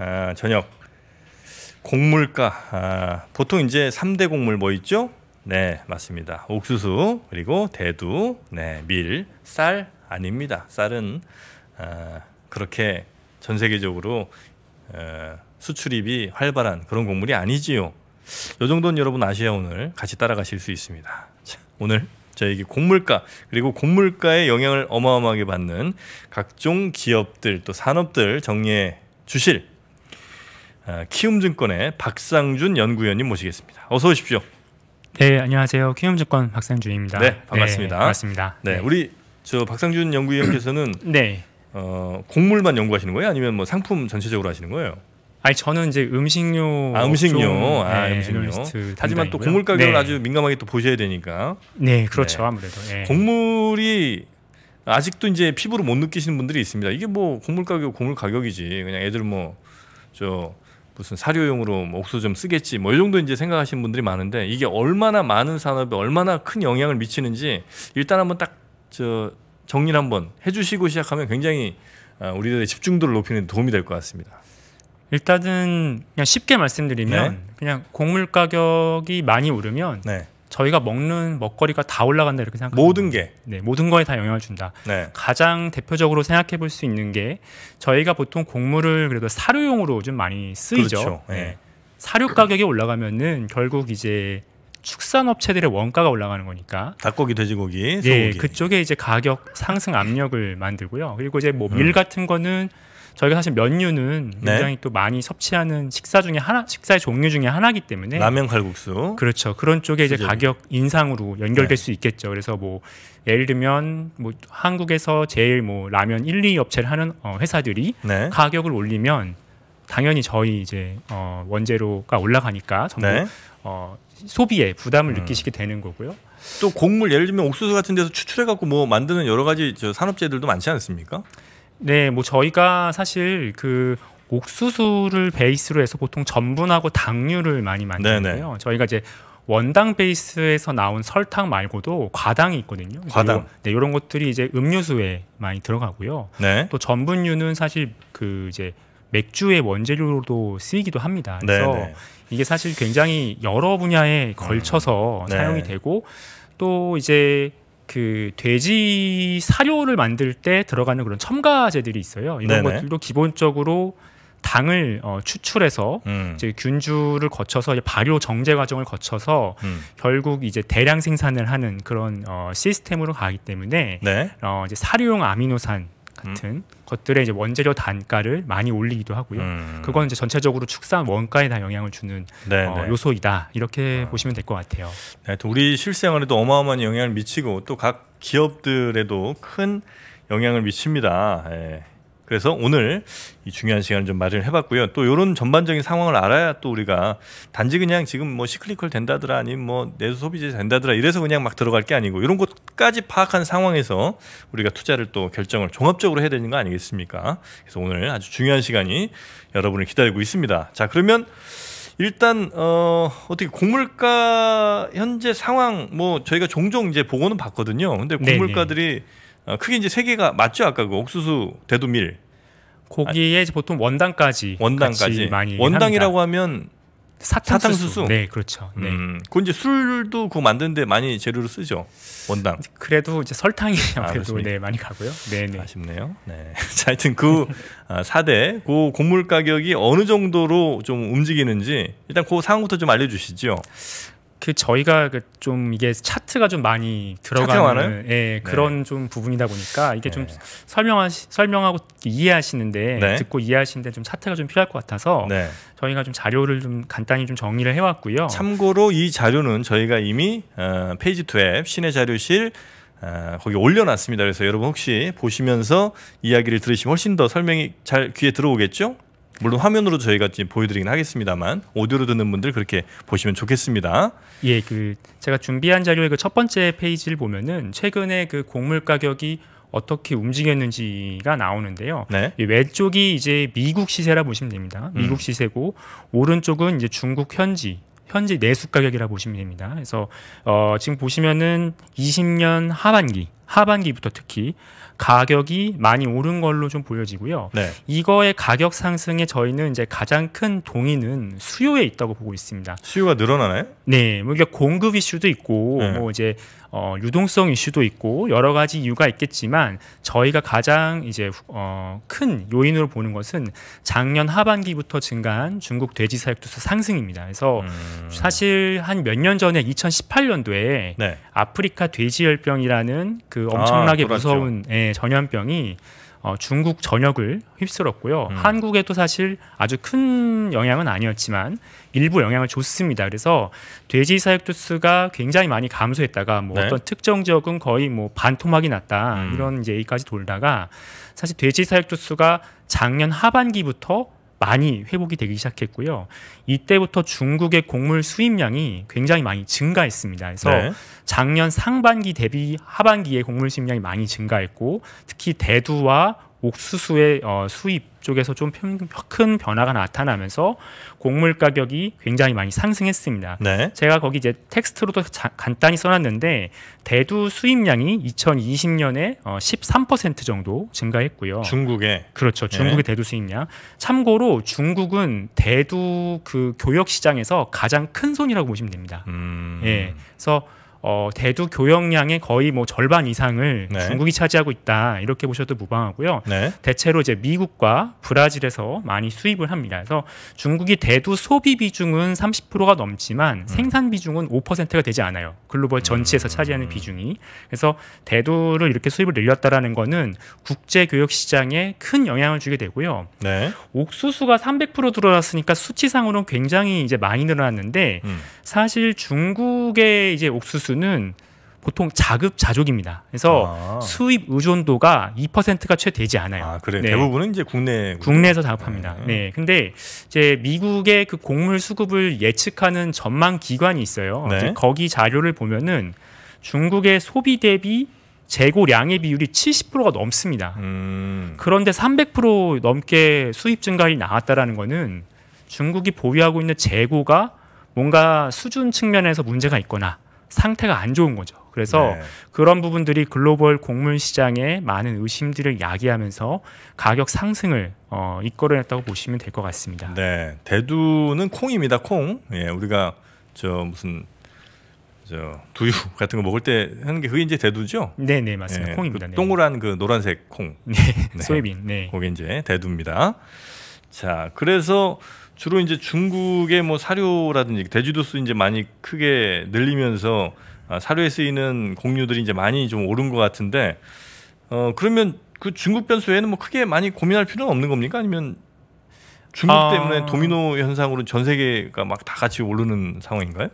아, 저녁 곡물가 아, 보통 이제 3대 곡물 뭐 있죠? 네 맞습니다 옥수수 그리고 대두 네밀쌀 아닙니다 쌀은 아, 그렇게 전 세계적으로 어, 수출입이 활발한 그런 곡물이 아니지요 요 정도는 여러분 아시아 오늘 같이 따라가실 수 있습니다 자, 오늘 저에 곡물가 그리고 곡물가의 영향을 어마어마하게 받는 각종 기업들 또 산업들 정리해 주실 어, 키움증권의 박상준 연구위원님 모시겠습니다. 어서 오십시오. 네, 안녕하세요. 키움증권 박상준입니다. 네, 네 반갑습니다. 네, 반갑습니다. 네, 네. 우리 저 박상준 연구위원께서는 네. 어, 곡물만 연구하시는 거예요? 아니면 뭐 상품 전체적으로 하시는 거예요? 아니 저는 이제 음식료 아 음식료 좀, 네, 아 네, 음식료 하지만 또 곡물 가격을 네. 아주 민감하게 또 보셔야 되니까 네 그렇죠 네. 아무래도 네. 곡물이 아직도 이제 피부로 못 느끼시는 분들이 있습니다 이게 뭐 곡물 가격 곡물 가격이지 그냥 애들 뭐저 무슨 사료용으로 뭐 옥수 수좀 쓰겠지 뭐 이 정도 이제 생각하시는 분들이 많은데 이게 얼마나 많은 산업에 얼마나 큰 영향을 미치는지 일단 한번 딱 저 정리를 한번 해주시고 시작하면 굉장히 아, 우리들의 집중도를 높이는 데 도움이 될 것 같습니다. 일단은 그냥 쉽게 말씀드리면 네. 그냥 곡물 가격이 많이 오르면 네. 저희가 먹는 먹거리가 다 올라간다 이렇게 생각합니다. 모든 게. 네, 모든 거에 다 영향을 준다. 네. 가장 대표적으로 생각해 볼 수 있는 게 저희가 보통 곡물을 그래도 사료용으로 좀 많이 쓰이죠. 그렇죠. 네. 네. 사료 가격이 올라가면은 결국 이제 축산업체들의 원가가 올라가는 거니까 닭고기, 돼지고기, 예, 소고기 네, 그쪽에 이제 가격 상승 압력을 만들고요. 그리고 이제 뭐밀 음. 같은 거는 저희가 사실 면류는 네. 굉장히 또 많이 섭취하는 식사 중에 하나 식사의 종류 중에 하나이기 때문에 라면 칼국수 그렇죠 그런 쪽에 수제비. 이제 가격 인상으로 연결될 네. 수 있겠죠 그래서 뭐 예를 들면 뭐 한국에서 제일 뭐 라면 1, 2 업체를 하는 어, 회사들이 네. 가격을 올리면 당연히 저희 이제 어, 원재료가 올라가니까 전부 네. 어, 소비에 부담을 음. 느끼시게 되는 거고요. 또 곡물 예를 들면 옥수수 같은 데서 추출해 갖고 뭐 만드는 여러 가지 저 산업재들도 많지 않습니까? 네, 뭐 저희가 사실 그 옥수수를 베이스로 해서 보통 전분하고 당류를 많이 만드는데요. 저희가 이제 원당 베이스에서 나온 설탕 말고도 과당이 있거든요. 과당. 요, 네, 이런 것들이 이제 음료수에 많이 들어가고요. 네. 또 전분류는 사실 그 이제 맥주의 원재료로도 쓰이기도 합니다. 네, 그래서 네네. 이게 사실 굉장히 여러 분야에 걸쳐서 음. 네. 사용이 되고 또 이제 그 돼지 사료를 만들 때 들어가는 그런 첨가제들이 있어요. 이런 네네. 것들도 기본적으로 당을 어, 추출해서 음. 이제 균주를 거쳐서 이제 발효 정제 과정을 거쳐서 음. 결국 이제 대량 생산을 하는 그런 어, 시스템으로 가기 때문에 네. 어, 이제 사료용 아미노산 같은 음. 것들의 이제 원재료 단가를 많이 올리기도 하고요. 음. 그건 이제 전체적으로 축산 원가에 다 영향을 주는 네, 어, 네. 요소이다 이렇게 어. 보시면 될 것 같아요. 네, 또 우리 실생활에도 어마어마한 영향을 미치고 또 각 기업들에도 큰 영향을 미칩니다. 예. 그래서 오늘 이 중요한 시간을 좀 마련해봤고요. 또 이런 전반적인 상황을 알아야 또 우리가 단지 그냥 지금 뭐 시클리컬 된다더라 아니면 뭐 내수 소비재 된다더라 이래서 그냥 막 들어갈 게 아니고 이런 것까지 파악한 상황에서 우리가 투자를 또 결정을 종합적으로 해야 되는 거 아니겠습니까? 그래서 오늘 아주 중요한 시간이 여러분을 기다리고 있습니다. 자 그러면 일단 어 어떻게 곡물가 현재 상황 뭐 저희가 종종 이제 보고는 봤거든요. 근데 네, 네. 곡물가들이 네네. 어, 크게 이제 세 개가 맞죠? 아까 그 옥수수, 대두밀. 고기에 아 보통 원당까지 원당까지 많이 원당이라고 합니다. 하면 사탕수수. 사탕수수. 네, 그렇죠. 네. 음, 그 이제 술도 그 만드는데 많이 재료로 쓰죠. 원당. 그래도 이제 설탕이 아, 아무래도 아, 네, 많이 가고요. 네, 네. 아쉽네요. 네. 자, 하여튼 그 아, 4대 그 곡물 가격이 어느 정도로 좀 움직이는지 일단 그 상황부터 좀 알려 주시죠. 그 저희가 그좀 이게 차트가 좀 많이 들어가는 예, 네. 그런 네. 좀 부분이다 보니까 이게 네. 좀 설명하시 설명하고 이해하시는데 네. 듣고 이해하시는데 좀 차트가 좀 필요할 것 같아서 네. 저희가 좀 자료를 좀 간단히 좀 정리를 해왔고요. 참고로 이 자료는 저희가 이미 어, 페이지 투앱 시내 자료실 어, 거기 올려놨습니다. 그래서 여러분 혹시 보시면서 이야기를 들으시면 훨씬 더 설명이 잘 귀에 들어오겠죠? 물론 화면으로 저희가 지금 보여드리긴 하겠습니다만 오디오로 듣는 분들 그렇게 보시면 좋겠습니다. 예, 그 제가 준비한 자료의 그첫 번째 페이지를 보면은 최근에 그 곡물 가격이 어떻게 움직였는지가 나오는데요. 네. 왼쪽이 이제 미국 시세라 보시면 됩니다. 음. 미국 음. 시세고 오른쪽은 이제 중국 현지 현재 내수 가격이라 보시면 됩니다. 그래서 어, 지금 보시면은 20년 하반기 하반기부터 특히 가격이 많이 오른 걸로 좀 보여지고요. 네. 이거의 가격 상승에 저희는 이제 가장 큰 동의는 수요에 있다고 보고 있습니다. 수요가 늘어나나요? 네, 뭐 이게 공급 이슈도 있고 네. 뭐 이제 어, 유동성 이슈도 있고 여러 가지 이유가 있겠지만 저희가 가장 이제 어, 큰 요인으로 보는 것은 작년 하반기부터 증가한 중국 돼지 사육투수 상승입니다. 그래서 음. 사실 한 몇 년 전에 2018년도에 네. 아프리카 돼지열병이라는 그 엄청나게 아, 그렇죠. 무서운 예, 전염병이 어, 중국 전역을 휩쓸었고요. 음. 한국에도 사실 아주 큰 영향은 아니었지만 일부 영향을 줬습니다. 그래서 돼지 사육도 수가 굉장히 많이 감소했다가 뭐 네. 어떤 특정 지역은 거의 뭐 반토막이 났다 음. 이런 얘기까지 돌다가 사실 돼지 사육도 수가 작년 하반기부터 많이 회복이 되기 시작했고요. 이때부터 중국의 곡물 수입량이 굉장히 많이 증가했습니다. 그래서 네. 작년 상반기 대비 하반기에 곡물 수입량이 많이 증가했고 특히 대두와 옥수수의 어, 수입 쪽에서 좀 큰 변화가 나타나면서 곡물 가격이 굉장히 많이 상승했습니다. 네. 제가 거기 이제 텍스트로도 자, 간단히 써놨는데 대두 수입량이 2020년에 13% 어, 정도 증가했고요. 중국에 그렇죠. 네. 중국의 네. 대두 수입량. 참고로 중국은 대두 그 교역 시장에서 가장 큰 손이라고 보시면 됩니다. 음... 예. 그래서 어, 대두 교역량의 거의 뭐 절반 이상을 네. 중국이 차지하고 있다 이렇게 보셔도 무방하고요. 네. 대체로 이제 미국과 브라질에서 많이 수입을 합니다. 그래서 중국이 대두 소비 비중은 30%가 넘지만 음. 생산 비중은 5%가 되지 않아요. 글로벌 전체에서 차지하는 음. 비중이 그래서 대두를 이렇게 수입을 늘렸다라는 거는 국제 교역 시장에 큰 영향을 주게 되고요. 네. 옥수수가 300% 늘어났으니까 수치상으로는 굉장히 이제 많이 늘어났는데 음. 사실 중국의 이제 옥수수 지수는 보통 자급자족입니다. 그래서 아. 수입 의존도가 2%가 채 되지 않아요. 아, 그래. 네. 대부분은 이제 국내 국내에서 작업합니다. 네. 네. 근데 이제 미국의 그 곡물 수급을 예측하는 전망 기관이 있어요. 네. 거기 자료를 보면은 중국의 소비 대비 재고량의 비율이 70%가 넘습니다. 음. 그런데 300% 넘게 수입 증가율이 나왔다라는 거는 중국이 보유하고 있는 재고가 뭔가 수준 측면에서 문제가 있거나 상태가 안 좋은 거죠. 그래서 네. 그런 부분들이 글로벌 곡물 시장에 많은 의심들을 야기하면서 가격 상승을 어, 이끌어냈다고 보시면 될 것 같습니다. 네, 대두는 콩입니다. 콩. 예, 우리가 저 무슨 저 두유 같은 거 먹을 때 하는 게 그게 이제 대두죠? 네, 네 맞습니다. 예, 콩입니다. 그 네. 동그란 그 노란색 콩. 네, 네. 소이빈. 네, 그게 이제 대두입니다. 자, 그래서 주로 이제 중국의 뭐 사료라든지 대주도수 이제 많이 크게 늘리면서 아, 사료에 쓰이는 공유들이 이제 많이 좀 오른 것 같은데 어 그러면 그 중국 변수 외 에는 뭐 크게 많이 고민할 필요는 없는 겁니까? 아니면 중국 아... 때문에 도미노 현상으로 전 세계가 막 다 같이 오르는 상황인가요?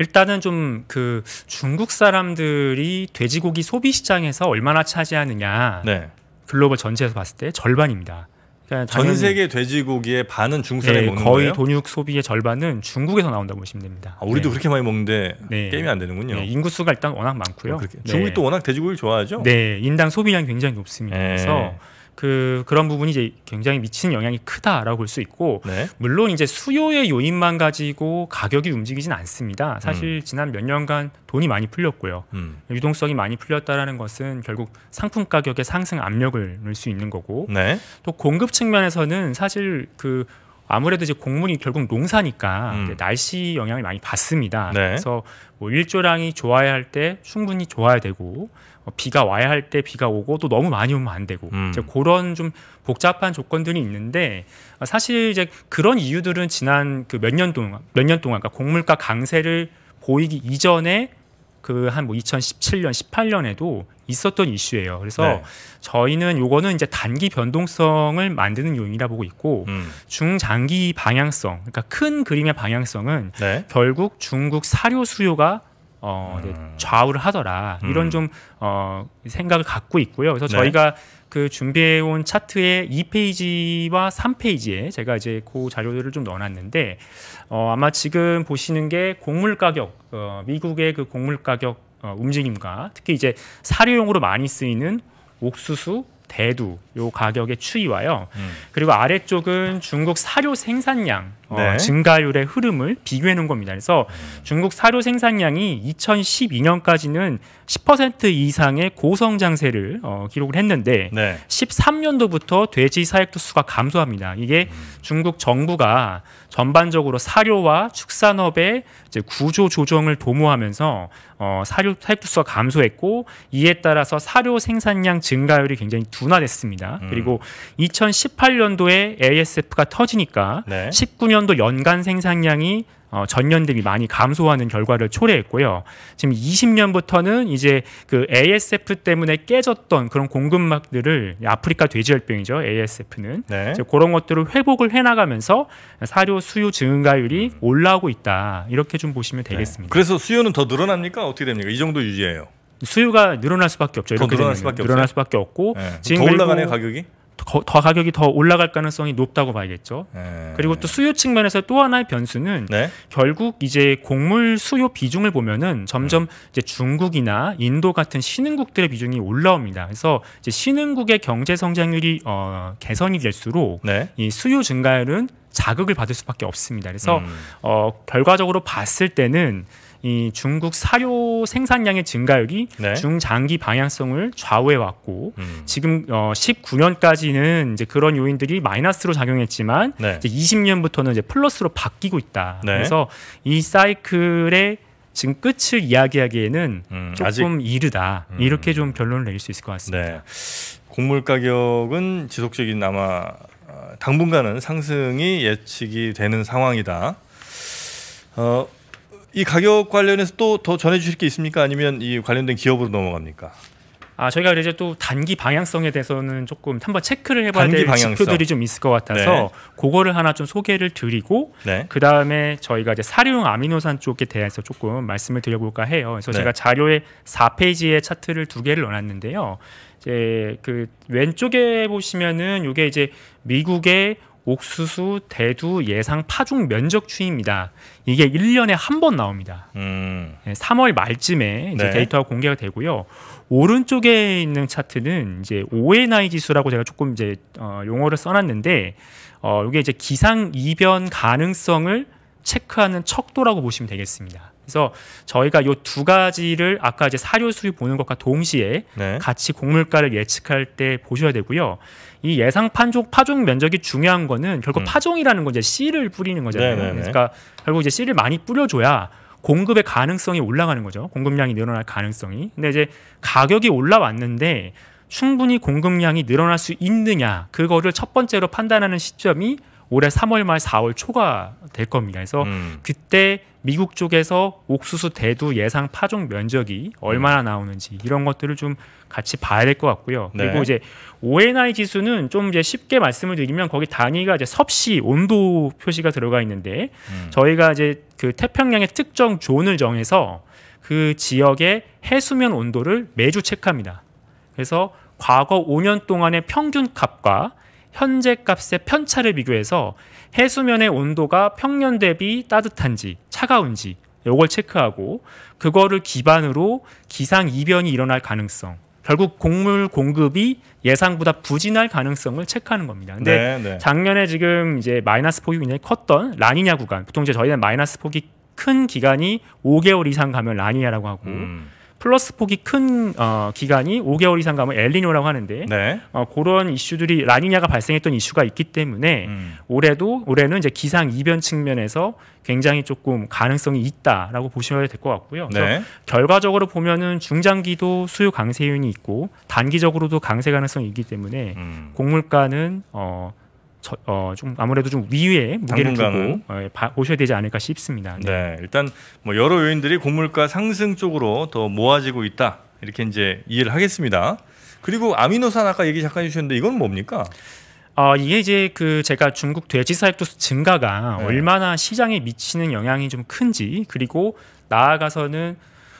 일단은 좀 그 중국 사람들이 돼지고기 소비 시장에서 얼마나 차지하느냐 네. 글로벌 전체에서 봤을 때 절반입니다. 그러니까 전 세계 돼지고기의 반은 중국산에 네, 먹는 거의 거예 돈육 소비의 절반은 중국에서 나온다고 보시면 됩니다. 아, 우리도 네. 그렇게 많이 먹는데 네. 게임이 안 되는군요. 네, 인구수가 일단 워낙 많고요. 어, 중국이 또 워낙 돼지고기를 좋아하죠. 네, 인당 소비량 굉장히 높습니다. 네. 그래서 그 그런 부분이 이제 굉장히 미치는 영향이 크다라고 볼 수 있고 네. 물론 이제 수요의 요인만 가지고 가격이 움직이진 않습니다. 음. 사실 음. 지난 몇 년간 돈이 많이 풀렸고요. 음. 유동성이 많이 풀렸다라는 것은 결국 상품 가격의 상승 압력을 넣을 수 있는 거고 네. 또 공급 측면에서는 사실 그 아무래도 이제 공문이 결국 농사니까 음. 날씨 영향을 많이 받습니다. 네. 그래서 뭐 일조량이 좋아야 할 때 충분히 좋아야 되고 어, 비가 와야 할 때 비가 오고 또 너무 많이 오면 안 되고 음. 이제 그런 좀 복잡한 조건들이 있는데 어, 사실 이제 그런 이유들은 지난 그 몇 년 동안 몇 년 동안 그러니까 곡물가 강세를 보이기 이전에 그 한 뭐 2017년 18년에도 있었던 이슈예요. 그래서 네. 저희는 요거는 이제 단기 변동성을 만드는 요인이라 보고 있고 음. 중장기 방향성, 그러니까 큰 그림의 방향성은 네. 결국 중국 사료 수요가 어, 음. 좌우를 하더라 이런 음. 좀 어, 생각을 갖고 있고요. 그래서 네. 저희가 그 준비해 온 차트의 2페이지와 3페이지에 제가 이제 그 자료들을 좀 넣어놨는데 어, 아마 지금 보시는 게 곡물 가격 어, 미국의 그 곡물 가격 어, 움직임과 특히 이제 사료용으로 많이 쓰이는 옥수수, 대두 요 가격의 추이와요. 음. 그리고 아래쪽은 중국 사료 생산량 어, 네. 어, 증가율의 흐름을 비교해 놓은 겁니다. 그래서 음. 중국 사료 생산량이 2012년까지는 10% 이상의 고성장세를 어, 기록을 했는데 네. 13년도부터 돼지 사육도 수가 감소합니다. 이게 음. 중국 정부가 전반적으로 사료와 축산업의 구조 조정을 도모하면서 어, 사료 사육수가 감소했고 이에 따라서 사료 생산량 증가율이 굉장히 둔화됐습니다. 음. 그리고 2018년도에 ASF가 터지니까 네. 19년도 연간 생산량이 어, 전년 대비 많이 감소하는 결과를 초래했고요. 지금 20년부터는 이제 그 ASF 때문에 깨졌던 그런 공급막들을 아프리카 돼지열병이죠. ASF는 네. 이제 그런 것들을 회복을 해나가면서 사료 수요 증가율이 올라오고 있다 이렇게 좀 보시면 네. 되겠습니다. 네. 그래서 수요는 더 늘어납니까? 어떻게 됩니까? 이 정도 유지해요 수요가 늘어날 수밖에 없죠. 더 늘어날 수밖에, 늘어날 수밖에 없고 네. 지금 더 올라가네 가격이. 더, 더 가격이 더 올라갈 가능성이 높다고 봐야겠죠. 음. 그리고 또 수요 측면에서 또 하나의 변수는 네? 결국 이제 곡물 수요 비중을 보면은 점점 음. 이제 중국이나 인도 같은 신흥국들의 비중이 올라옵니다. 그래서 이제 신흥국의 경제 성장률이 어, 개선이 될수록 네? 이 수요 증가율은 자극을 받을 수밖에 없습니다. 그래서 음. 어, 결과적으로 봤을 때는 이 중국 사료 생산량의 증가율이 네. 중장기 방향성을 좌우해 왔고 음. 지금 어 19년까지는 이제 그런 요인들이 마이너스로 작용했지만 네. 이제 20년부터는 이제 플러스로 바뀌고 있다. 네. 그래서 이 사이클의 지금 끝을 이야기하기에는 음, 조금 아직... 이르다 음. 이렇게 좀 결론을 내릴 수 있을 것 같습니다. 네. 곡물 가격은 지속적인 아마 어, 당분간은 상승이 예측이 되는 상황이다. 어, 이 가격 관련해서 또 더 전해주실 게 있습니까? 아니면 이 관련된 기업으로 넘어갑니까? 아 저희가 이제 또 단기 방향성에 대해서는 조금 한번 체크를 해봐야 될 방향성. 지표들이 좀 있을 것 같아서 네. 그거를 하나 좀 소개를 드리고 네. 그 다음에 저희가 이제 사료용 아미노산 쪽에 대해서 조금 말씀을 드려볼까 해요. 그래서 네. 제가 자료에 4페이지에 차트를 두 개를 넣어놨는데요. 이제 그 왼쪽에 보시면은 이게 이제 미국의 옥수수, 대두, 예상, 파중 면적 추이입니다. 이게 1년에 한 번 나옵니다. 음. 3월 예, 말쯤에 이제 네. 데이터가 공개가 되고요. 오른쪽에 있는 차트는 이제 오해 나이 지수라고 제가 조금 이제 어, 용어를 써놨는데 어, 이게 이제 기상 이변 가능성을 체크하는 척도라고 보시면 되겠습니다. 그래서 저희가 이 두 가지를 아까 이제 사료 수입 보는 것과 동시에 네. 같이 곡물가를 예측할 때 보셔야 되고요. 이 예상 판종 파종 면적이 중요한 거는 결국 음. 파종이라는 건 이제 씨를 뿌리는 거잖아요. 네네네. 그러니까 결국 이제 씨를 많이 뿌려줘야 공급의 가능성이 올라가는 거죠. 공급량이 늘어날 가능성이. 근데 이제 가격이 올라왔는데 충분히 공급량이 늘어날 수 있느냐 그거를 첫 번째로 판단하는 시점이 올해 3월 말 4월 초가 될 겁니다. 그래서 음. 그때 미국 쪽에서 옥수수 대두 예상 파종 면적이 얼마나 음. 나오는지 이런 것들을 좀 같이 봐야 될 것 같고요. 네. 그리고 이제 ONI 지수는 좀 이제 쉽게 말씀을 드리면 거기 단위가 이제 섭씨 온도 표시가 들어가 있는데 음. 저희가 이제 그 태평양의 특정 존을 정해서 그 지역의 해수면 온도를 매주 체크합니다. 그래서 과거 5년 동안의 평균 값과 현재 값의 편차를 비교해서 해수면의 온도가 평년 대비 따뜻한지 차가운지 요걸 체크하고 그거를 기반으로 기상 이변이 일어날 가능성 결국 곡물 공급이 예상보다 부진할 가능성을 체크하는 겁니다. 근데 네, 네. 작년에 지금 이제 마이너스 폭이 굉장히 컸던 라니냐 구간 보통 이제 저희는 마이너스 폭이 큰 기간이 5개월 이상 가면 라니냐라고 하고 음. 플러스 폭이 큰 어, 기간이 5개월 이상 가면 엘리뇨라고 하는데 네. 어, 그런 이슈들이 라니냐가 발생했던 이슈가 있기 때문에 음. 올해도 올해는 이제 기상 이변 측면에서 굉장히 조금 가능성이 있다라고 보시면 될 것 같고요. 네. 결과적으로 보면은 중장기도 수요 강세 요인이 있고 단기적으로도 강세 가능성이 있기 때문에 음. 곡물가는 어, 저, 어, 좀 아무래도 좀 위에 무게를 당분간은. 두고 어, 봐, 예, 오셔야 되지 않을까 싶습니다. 네. 네, 일단 뭐 여러 요인들이 고물가 상승 쪽으로 더 모아지고 있다 이렇게 이제 이해를 하겠습니다. 그리고 아미노산 아까 얘기 잠깐 해주셨는데 이건 뭡니까? 어, 이게 이제 그 제가 중국 돼지 사육도수 증가가 네. 얼마나 시장에 미치는 영향이 좀 큰지 그리고 나아가서는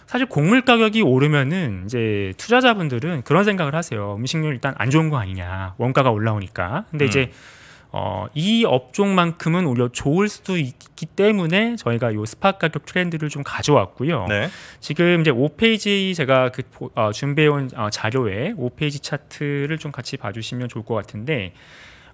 사실 곡물 가격이 오르면은 이제 투자자분들은 그런 생각을 하세요. 음식료 일단 안 좋은 거 아니냐 원가가 올라오니까. 근데 음. 이제 어, 이 업종만큼은 오히려 좋을 수도 있기 때문에 저희가 요 스팟 가격 트렌드를 좀 가져왔고요. 네. 지금 이제 5페이지 제가 그 어, 준비해온 어, 자료에 5페이지 차트를 좀 같이 봐주시면 좋을 것 같은데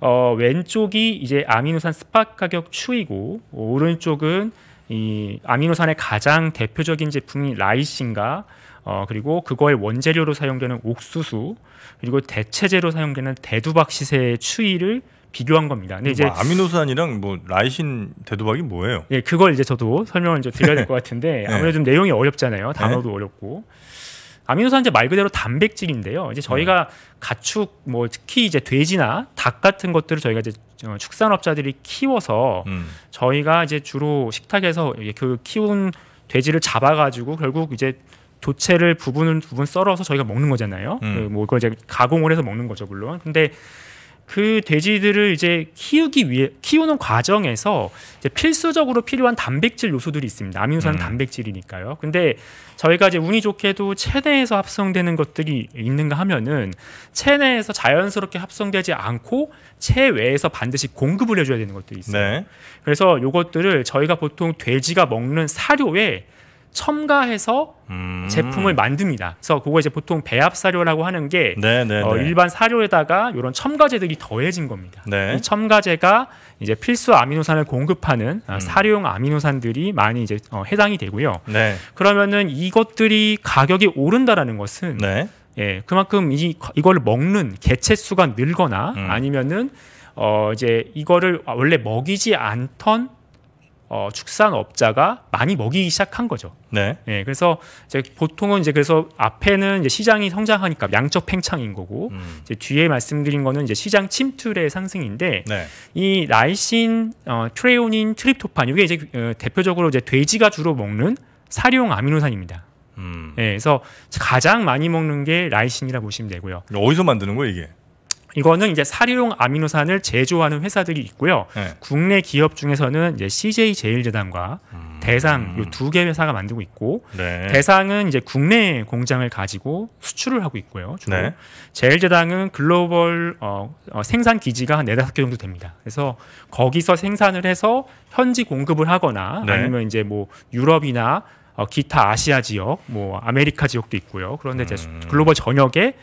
어, 왼쪽이 이제 아미노산 스팟 가격 추이고 오른쪽은 이 아미노산의 가장 대표적인 제품인 라이신과 어, 그리고 그거의 원재료로 사용되는 옥수수 그리고 대체제로 사용되는 대두박시세의 추이를 비교한 겁니다. 근데 이제 뭐 아미노산이랑 뭐 라이신 대두박이 뭐예요? 예, 그걸 이제 저도 설명을 좀 드려야 될 것 같은데 네. 아무래도 좀 내용이 어렵잖아요. 네. 단어도 어렵고. 아미노산 이제 말 그대로 단백질인데요. 이제 저희가 네. 가축 뭐 특히 이제 돼지나 닭 같은 것들을 저희가 이제 어, 축산업자들이 키워서 음. 저희가 이제 주로 식탁에서 그 키운 돼지를 잡아가지고 결국 이제 도체를 부분은 부분 썰어서 저희가 먹는 거잖아요. 음. 그 뭐 그걸 이제 가공을 해서 먹는 거죠 물론. 근데 그 돼지들을 이제 키우기 위해 키우는 과정에서 필수적으로 필요한 단백질 요소들이 있습니다. 아미노산 음. 단백질이니까요. 근데 저희가 이제 운이 좋게도 체내에서 합성되는 것들이 있는가 하면은 체내에서 자연스럽게 합성되지 않고 체외에서 반드시 공급을 해줘야 되는 것들 있어요. 네. 그래서 요것들을 저희가 보통 돼지가 먹는 사료에 첨가해서 음. 제품을 만듭니다. 그래서 그거 이제 보통 배합 사료라고 하는 게 네, 네, 어, 네. 일반 사료에다가 이런 첨가제들이 더해진 겁니다. 네. 이 첨가제가 이제 필수 아미노산을 공급하는 아, 음. 사료용 아미노산들이 많이 이제 어, 해당이 되고요. 네. 그러면은 이것들이 가격이 오른다라는 것은 네. 예, 그만큼 이 이걸 먹는 개체 수가 늘거나 음. 아니면은 어 이제 이거를 원래 먹이지 않던 어, 축산업자가 많이 먹이기 시작한 거죠. 네. 예, 그래서 이제 보통은 이제 그래서 앞에는 이제 시장이 성장하니까 양적 팽창인 거고 음. 이제 뒤에 말씀드린 거는 이제 시장 침투의 상승인데 네. 이 라이신, 어, 트레오닌, 트립토판 이게 이제 어, 대표적으로 이제 돼지가 주로 먹는 사료용 아미노산입니다. 음. 예, 그래서 가장 많이 먹는 게 라이신이라 고 보시면 되고요. 어디서 만드는 거예요 이게? 이거는 이제 사료용 아미노산을 제조하는 회사들이 있고요. 네. 국내 기업 중에서는 이제 CJ 제일제단과 음. 대상 이두개 회사가 만들고 있고 네. 대상은 이제 국내 공장을 가지고 수출을 하고 있고요. 주로 네. 제일제당은 글로벌 어, 어, 생산 기지가 한 네다섯 개 정도 됩니다. 그래서 거기서 생산을 해서 현지 공급을 하거나 네. 아니면 이제 뭐 유럽이나 어, 기타 아시아 지역, 뭐 아메리카 지역도 있고요. 그런데 이제 음. 글로벌 전역에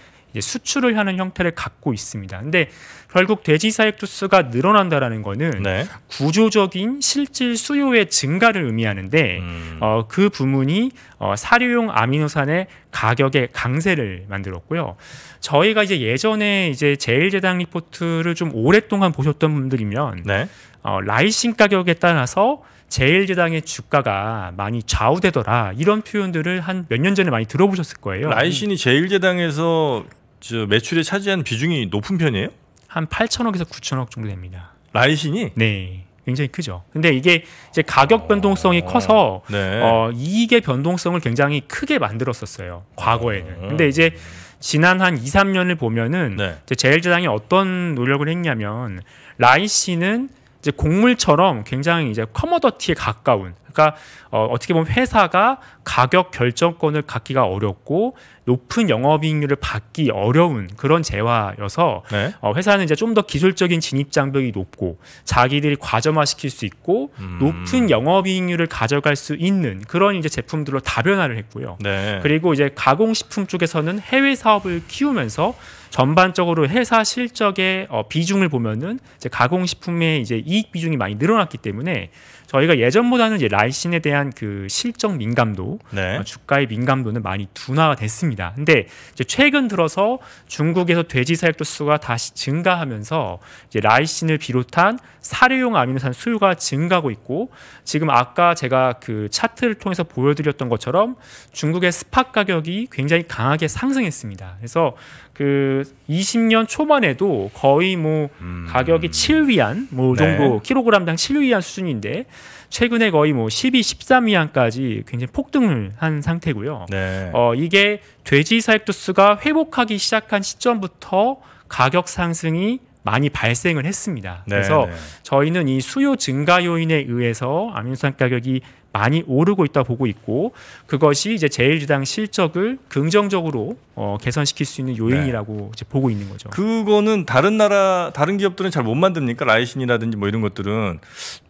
수출을 하는 형태를 갖고 있습니다. 근데 결국 돼지 사육주수가 늘어난다라는 거는 네. 구조적인 실질 수요의 증가를 의미하는데 음. 어, 그 부문이 어, 사료용 아미노산의 가격의 강세를 만들었고요. 저희가 이제 예전에 이제 제일재당 리포트를 좀 오랫동안 보셨던 분들이면 네. 어, 라이신 가격에 따라서 제일제당의 주가가 많이 좌우되더라 이런 표현들을 한 몇 년 전에 많이 들어보셨을 거예요. 라이신이 제일제당에서 저 매출에 차지한 비중이 높은 편이에요? 한 8천억에서 9천억 정도 됩니다. 라이신이? 네. 굉장히 크죠. 근데 이게 이제 가격 어, 변동성이 어, 커서 네. 어, 이익의 변동성을 굉장히 크게 만들었었어요. 과거에는. 어, 근데 이제 지난 한 2, 3년을 보면은 네. 제일제당이 어떤 노력을 했냐면 라이 신은 이제 곡물처럼 굉장히 이제 커머더티에 가까운 그러니까 어, 어 떻게 보면 회사가 가격 결정권을 갖기가 어렵고 높은 영업이익률을 받기 어려운 그런 재화여서 네. 어, 회사는 이제 좀 더 기술적인 진입 장벽이 높고 자기들이 과점화시킬 수 있고 음. 높은 영업이익률을 가져갈 수 있는 그런 이제 제품들로 다변화를 했고요. 네. 그리고 이제 가공식품 쪽에서는 해외 사업을 키우면서 전반적으로 회사 실적의 어, 비중을 보면은 이제 가공식품의 이제 이익 비중이 많이 늘어났기 때문에 저희가 예전보다는 이제 라이신에 대한 그 실적 민감도, 네. 어, 주가의 민감도는 많이 둔화가 됐습니다. 근데 이제 최근 들어서 중국에서 돼지 사육도 수가 다시 증가하면서 이제 라이신을 비롯한 사료용 아미노산 수요가 증가하고 있고 지금 아까 제가 그 차트를 통해서 보여드렸던 것처럼 중국의 스팟 가격이 굉장히 강하게 상승했습니다. 그래서 그 20년 초반에도 거의 뭐 음. 가격이 7위안 뭐 정도 네. 킬로그램당 7위안 수준인데 최근에 거의 뭐 12, 13위안까지 굉장히 폭등을 한 상태고요. 네. 어 이게 돼지 사육도수가 회복하기 시작한 시점부터 가격 상승이 많이 발생을 했습니다. 네, 그래서 네. 저희는 이 수요 증가 요인에 의해서 아민수산 가격이 많이 오르고 있다 보고 있고 그것이 이제 제일주당 실적을 긍정적으로 어, 개선시킬 수 있는 요인이라고 네. 이제 보고 있는 거죠. 그거는 다른 나라 다른 기업들은 잘 못 만듭니까? 라이신이라든지 뭐 이런 것들은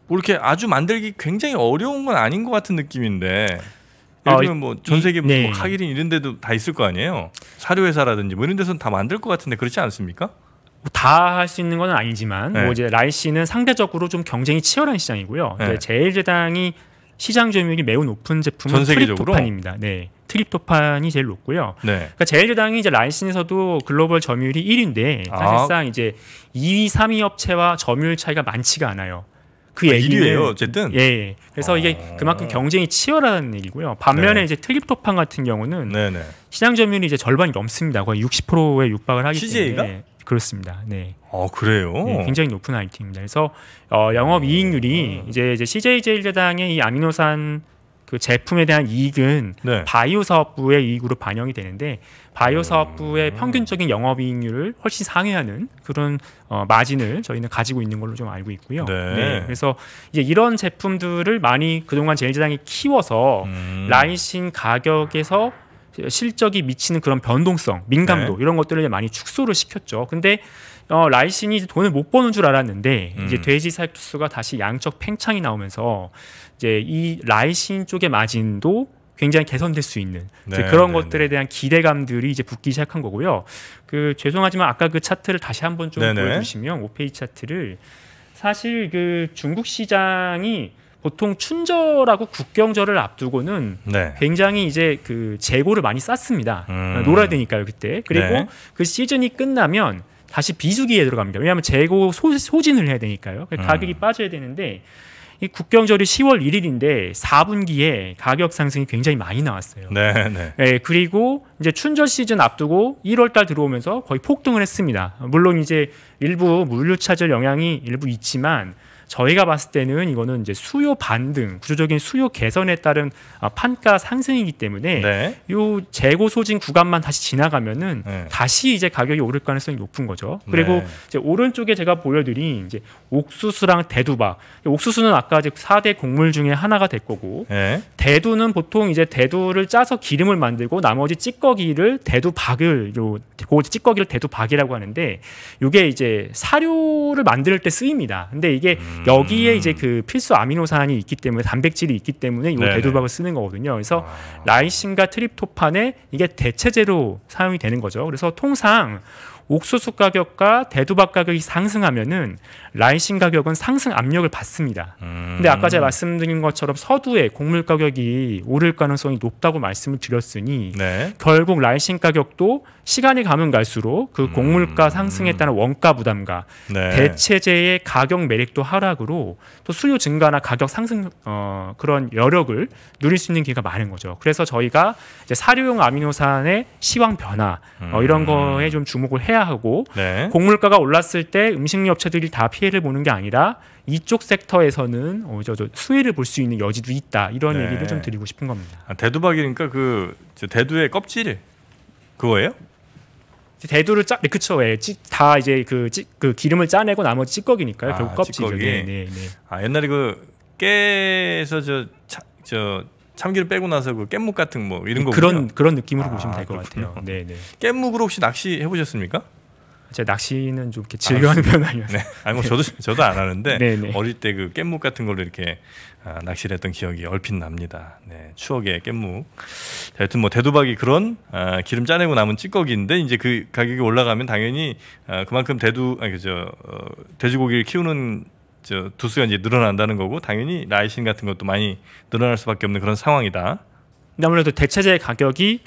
뭐 이렇게 아주 만들기 굉장히 어려운 건 아닌 것 같은 느낌인데 예를 아, 들면 뭐전 세계 무 뭐 네. 카기린 이런 데도 다 있을 거 아니에요. 사료 회사라든지 뭐 이런 데서는 다 만들 것 같은데 그렇지 않습니까? 뭐 다할 수 있는 건 아니지만 뭐 네. 뭐 이제 라이 씨는 상대적으로 좀 경쟁이 치열한 시장이고요. 네. 제일제당이 시장 점유율이 매우 높은 제품은 트립토판입니다. 네. 트립토판이 제일 높고요. 네. 그러니까 제일제당이 이제 라이신에서도 글로벌 점유율이 1위인데 아. 사실상 아. 이제 2위, 3위 업체와 점유율 차이가 많지가 않아요. 그 아, 얘기는 1위예요, 어쨌든. 예. 예. 그래서 아. 이게 그만큼 경쟁이 치열하다는 얘기고요. 반면에 네. 이제 트립토판 같은 경우는 네, 네. 시장 점유율이 이제 절반이 넘습니다. 거의 60%에 육박을 하기 CJ가? 때문에. 그렇습니다. 네. 어 아, 그래요? 네, 굉장히 높은 IT입니다. 그래서 어, 영업 이익률이 아. 이제 이제 CJ 제일제당의 이 아미노산 그 제품에 대한 이익은 네. 바이오 사업부의 이익으로 반영이 되는데 바이오 음. 사업부의 평균적인 영업 이익률을 훨씬 상회하는 그런 어, 마진을 저희는 가지고 있는 걸로 좀 알고 있고요. 네. 네. 그래서 이제 이런 제품들을 많이 그동안 제일제당이 키워서 음. 라이신 가격에서 실적이 미치는 그런 변동성, 민감도 네. 이런 것들을 많이 축소를 시켰죠. 근데 어, 라이신이 돈을 못 버는 줄 알았는데 음. 이제 돼지 살수가 투 다시 양적 팽창이 나오면서 이제 이 라이신 쪽의 마진도 굉장히 개선될 수 있는 네, 그런 네, 것들에 네. 대한 기대감들이 이제 붙기 시작한 거고요. 그 죄송하지만 아까 그 차트를 다시 한번 좀 네, 네. 보여주시면 5페이지 차트를 사실 그 중국 시장이 보통 춘절하고 국경절을 앞두고는 네. 굉장히 이제 그 재고를 많이 쌓습니다. 음. 아, 놀아야 되니까요 그때. 그리고 네. 그 시즌이 끝나면 다시 비수기에 들어갑니다. 왜냐하면 재고 소, 진을 해야 되니까요. 그 음. 가격이 음. 빠져야 되는데 이 국경절이 10월 1일인데 4분기에 가격 상승이 굉장히 많이 나왔어요. 네, 네. 예, 그리고 이제 춘절 시즌 앞두고 1월 달 들어오면서 거의 폭등을 했습니다. 물론 이제 일부 물류 차절 영향이 일부 있지만 저희가 봤을 때는 이거는 이제 수요 반등, 구조적인 수요 개선에 따른 아, 판가 상승이기 때문에 네. 요 재고 소진 구간만 다시 지나가면은 네. 다시 이제 가격이 오를 가능성이 높은 거죠. 네. 그리고 네. 이제 오른쪽에 제가 보여드린 이제 옥수수랑 대두박. 옥수수는 아까 이제 4대 곡물 중에 하나가 될 거고 네. 대두는 보통 이제 대두를 짜서 기름을 만들고 나머지 찌꺼기를 대두박을 요고 찌꺼기를 대두박이라고 하는데 요게 이제 사료를 만들 때 쓰입니다. 근데 이게 음. 음. 여기에 이제 그 필수 아미노산이 있기 때문에 단백질이 있기 때문에 이 대두박을 쓰는 거거든요. 그래서 아. 라이신과 트립토판에 이게 대체제로 사용이 되는 거죠. 그래서 통상 옥수수 가격과 대두박 가격이 상승하면은 라이신 가격은 상승 압력을 받습니다. 음. 근데 아까 제가 음. 말씀드린 것처럼 서두에 곡물 가격이 오를 가능성이 높다고 말씀을 드렸으니 네. 결국 라이신 가격도 시간이 가면 갈수록 그 음. 곡물가 상승에 따른 원가 부담과 네. 대체재의 가격 매력도 하락으로 또 수요 증가나 가격 상승 어, 그런 여력을 누릴 수 있는 기회가 많은 거죠. 그래서 저희가 이제 사료용 아미노산의 시황 변화 어, 음. 이런 거에 좀 주목을 해야 하고 네. 곡물가가 올랐을 때 음식료 업체들이 다 피해를 보는 게 아니라 이쪽 섹터에서는 어, 저, 저 수혜를 볼 수 있는 여지도 있다 이런 네. 얘기를 좀 드리고 싶은 겁니다. 아, 대두박이니까 그 대두의 껍질 그거예요? 대두를 짜, 네, 그쵸, 예. 찌, 다 이제 그, 찌, 그 기름을 짜내고 나머지 찌꺼기니까요. 아, 결국 껍질이 찌꺼기. 네, 네, 네. 아, 옛날에 그 깨에서 저, 차, 저 참기름 빼고 나서 그 깻묵 같은 뭐 이런 네, 거 그런 그런 느낌으로 아, 보시면 될 것 같아요. 네, 네. 깻묵으로 혹시 낚시 해보셨습니까? 제가 낚시는 좀 이렇게 아, 즐겨하는 네. 편은 아니었어요. 네. 아니 뭐 저도 저도 안 하는데 네, 네. 어릴 때그 깻묵 같은 걸로 이렇게 아, 낚시를 했던 기억이 얼핏 납니다. 네, 추억의 깻묵. 자, 여튼 뭐 대두박이 그런 아, 기름 짜내고 남은 찌꺼기인데 이제 그 가격이 올라가면 당연히 아, 그만큼 대두 아니 그저 어, 돼지고기를 키우는 저 두수가 이제 늘어난다는 거고 당연히 라이신 같은 것도 많이 늘어날 수밖에 없는 그런 상황이다. 아무래도 대체재 가격이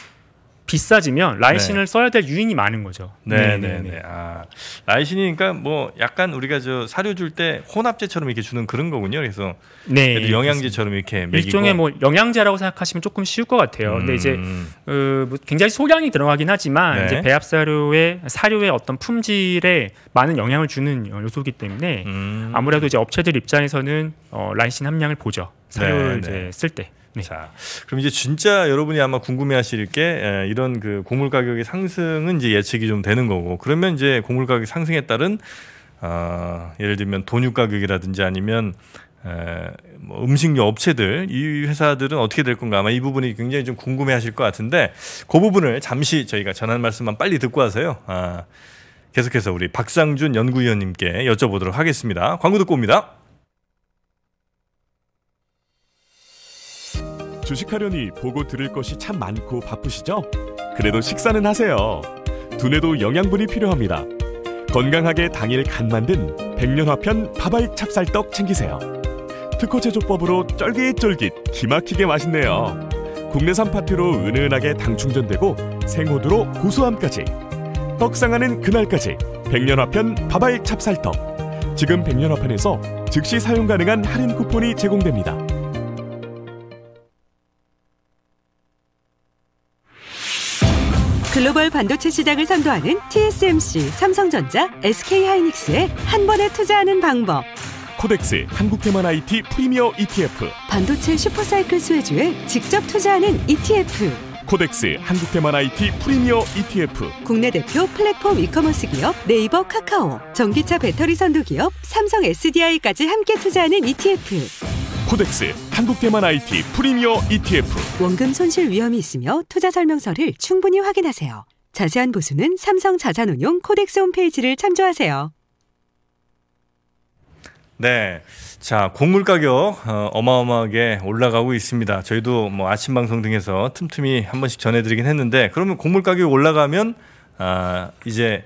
비싸지면 라이신을 네. 써야 될 유인이 많은 거죠. 네, 네, 네. 네, 네. 네. 아, 라이신이니까 뭐 약간 우리가 저 사료 줄 때 혼합제처럼 이렇게 주는 그런 거군요. 그래서 네, 영양제처럼 이렇게 먹이고. 일종의 뭐 영양제라고 생각하시면 조금 쉬울 것 같아요. 음. 근데 이제 음. 어, 뭐 굉장히 소량이 들어가긴 하지만 네. 이제 배합 사료의 사료의 어떤 품질에 많은 영향을 주는 어, 요소이기 때문에 음. 아무래도 이제 업체들 입장에서는 어, 라이신 함량을 보죠. 사료를 이제 쓸 때. 네. 자, 그럼 이제 진짜 여러분이 아마 궁금해하실 게 에, 이런 그 곡물 가격의 상승은 이제 예측이 좀 되는 거고 그러면 이제 곡물 가격 상승에 따른 어, 예를 들면 돈유 가격이라든지 아니면 에, 뭐 음식료 업체들 이 회사들은 어떻게 될 건가 아마 이 부분이 굉장히 좀 궁금해하실 것 같은데 그 부분을 잠시 저희가 전한 말씀만 빨리 듣고 와서요. 아, 계속해서 우리 박상준 연구위원님께 여쭤보도록 하겠습니다. 광고 듣고 옵니다. 주식하려니 보고 들을 것이 참 많고 바쁘시죠? 그래도 식사는 하세요. 두뇌도 영양분이 필요합니다. 건강하게 당일 간 만든 백년화편 파바이 찹쌀떡 챙기세요. 특허 제조법으로 쫄깃쫄깃 기막히게 맛있네요. 국내산 파티로 은은하게 당 충전되고 생호두로 고소함까지 떡상하는 그날까지 백년화편 바발 찹쌀떡 지금 백년화편에서 즉시 사용 가능한 할인 쿠폰이 제공됩니다. 글로벌 반도체 시장을 선도하는 TSMC, 삼성전자, SK하이닉스에 한 번에 투자하는 방법. 코덱스 한국테만 IT 프리미어 ETF. 반도체 슈퍼사이클 스웨주에 직접 투자하는 ETF. 코덱스 한국테만 IT 프리미어 ETF. 국내 대표 플랫폼 이커머스 기업 네이버 카카오. 전기차 배터리 선도 기업 삼성 SDI까지 함께 투자하는 ETF. 코덱스 한국대만 IT 프리미어 ETF 원금 손실 위험이 있으며 투자 설명서를 충분히 확인하세요. 자세한 보수는 삼성자산운용 코덱스 홈페이지를 참조하세요. 네. 자, 곡물 가격 어, 어마어마하게 올라가고 있습니다. 저희도 뭐 아침 방송 등에서 틈틈이 한 번씩 전해드리긴 했는데 그러면 곡물 가격이 올라가면 아, 이제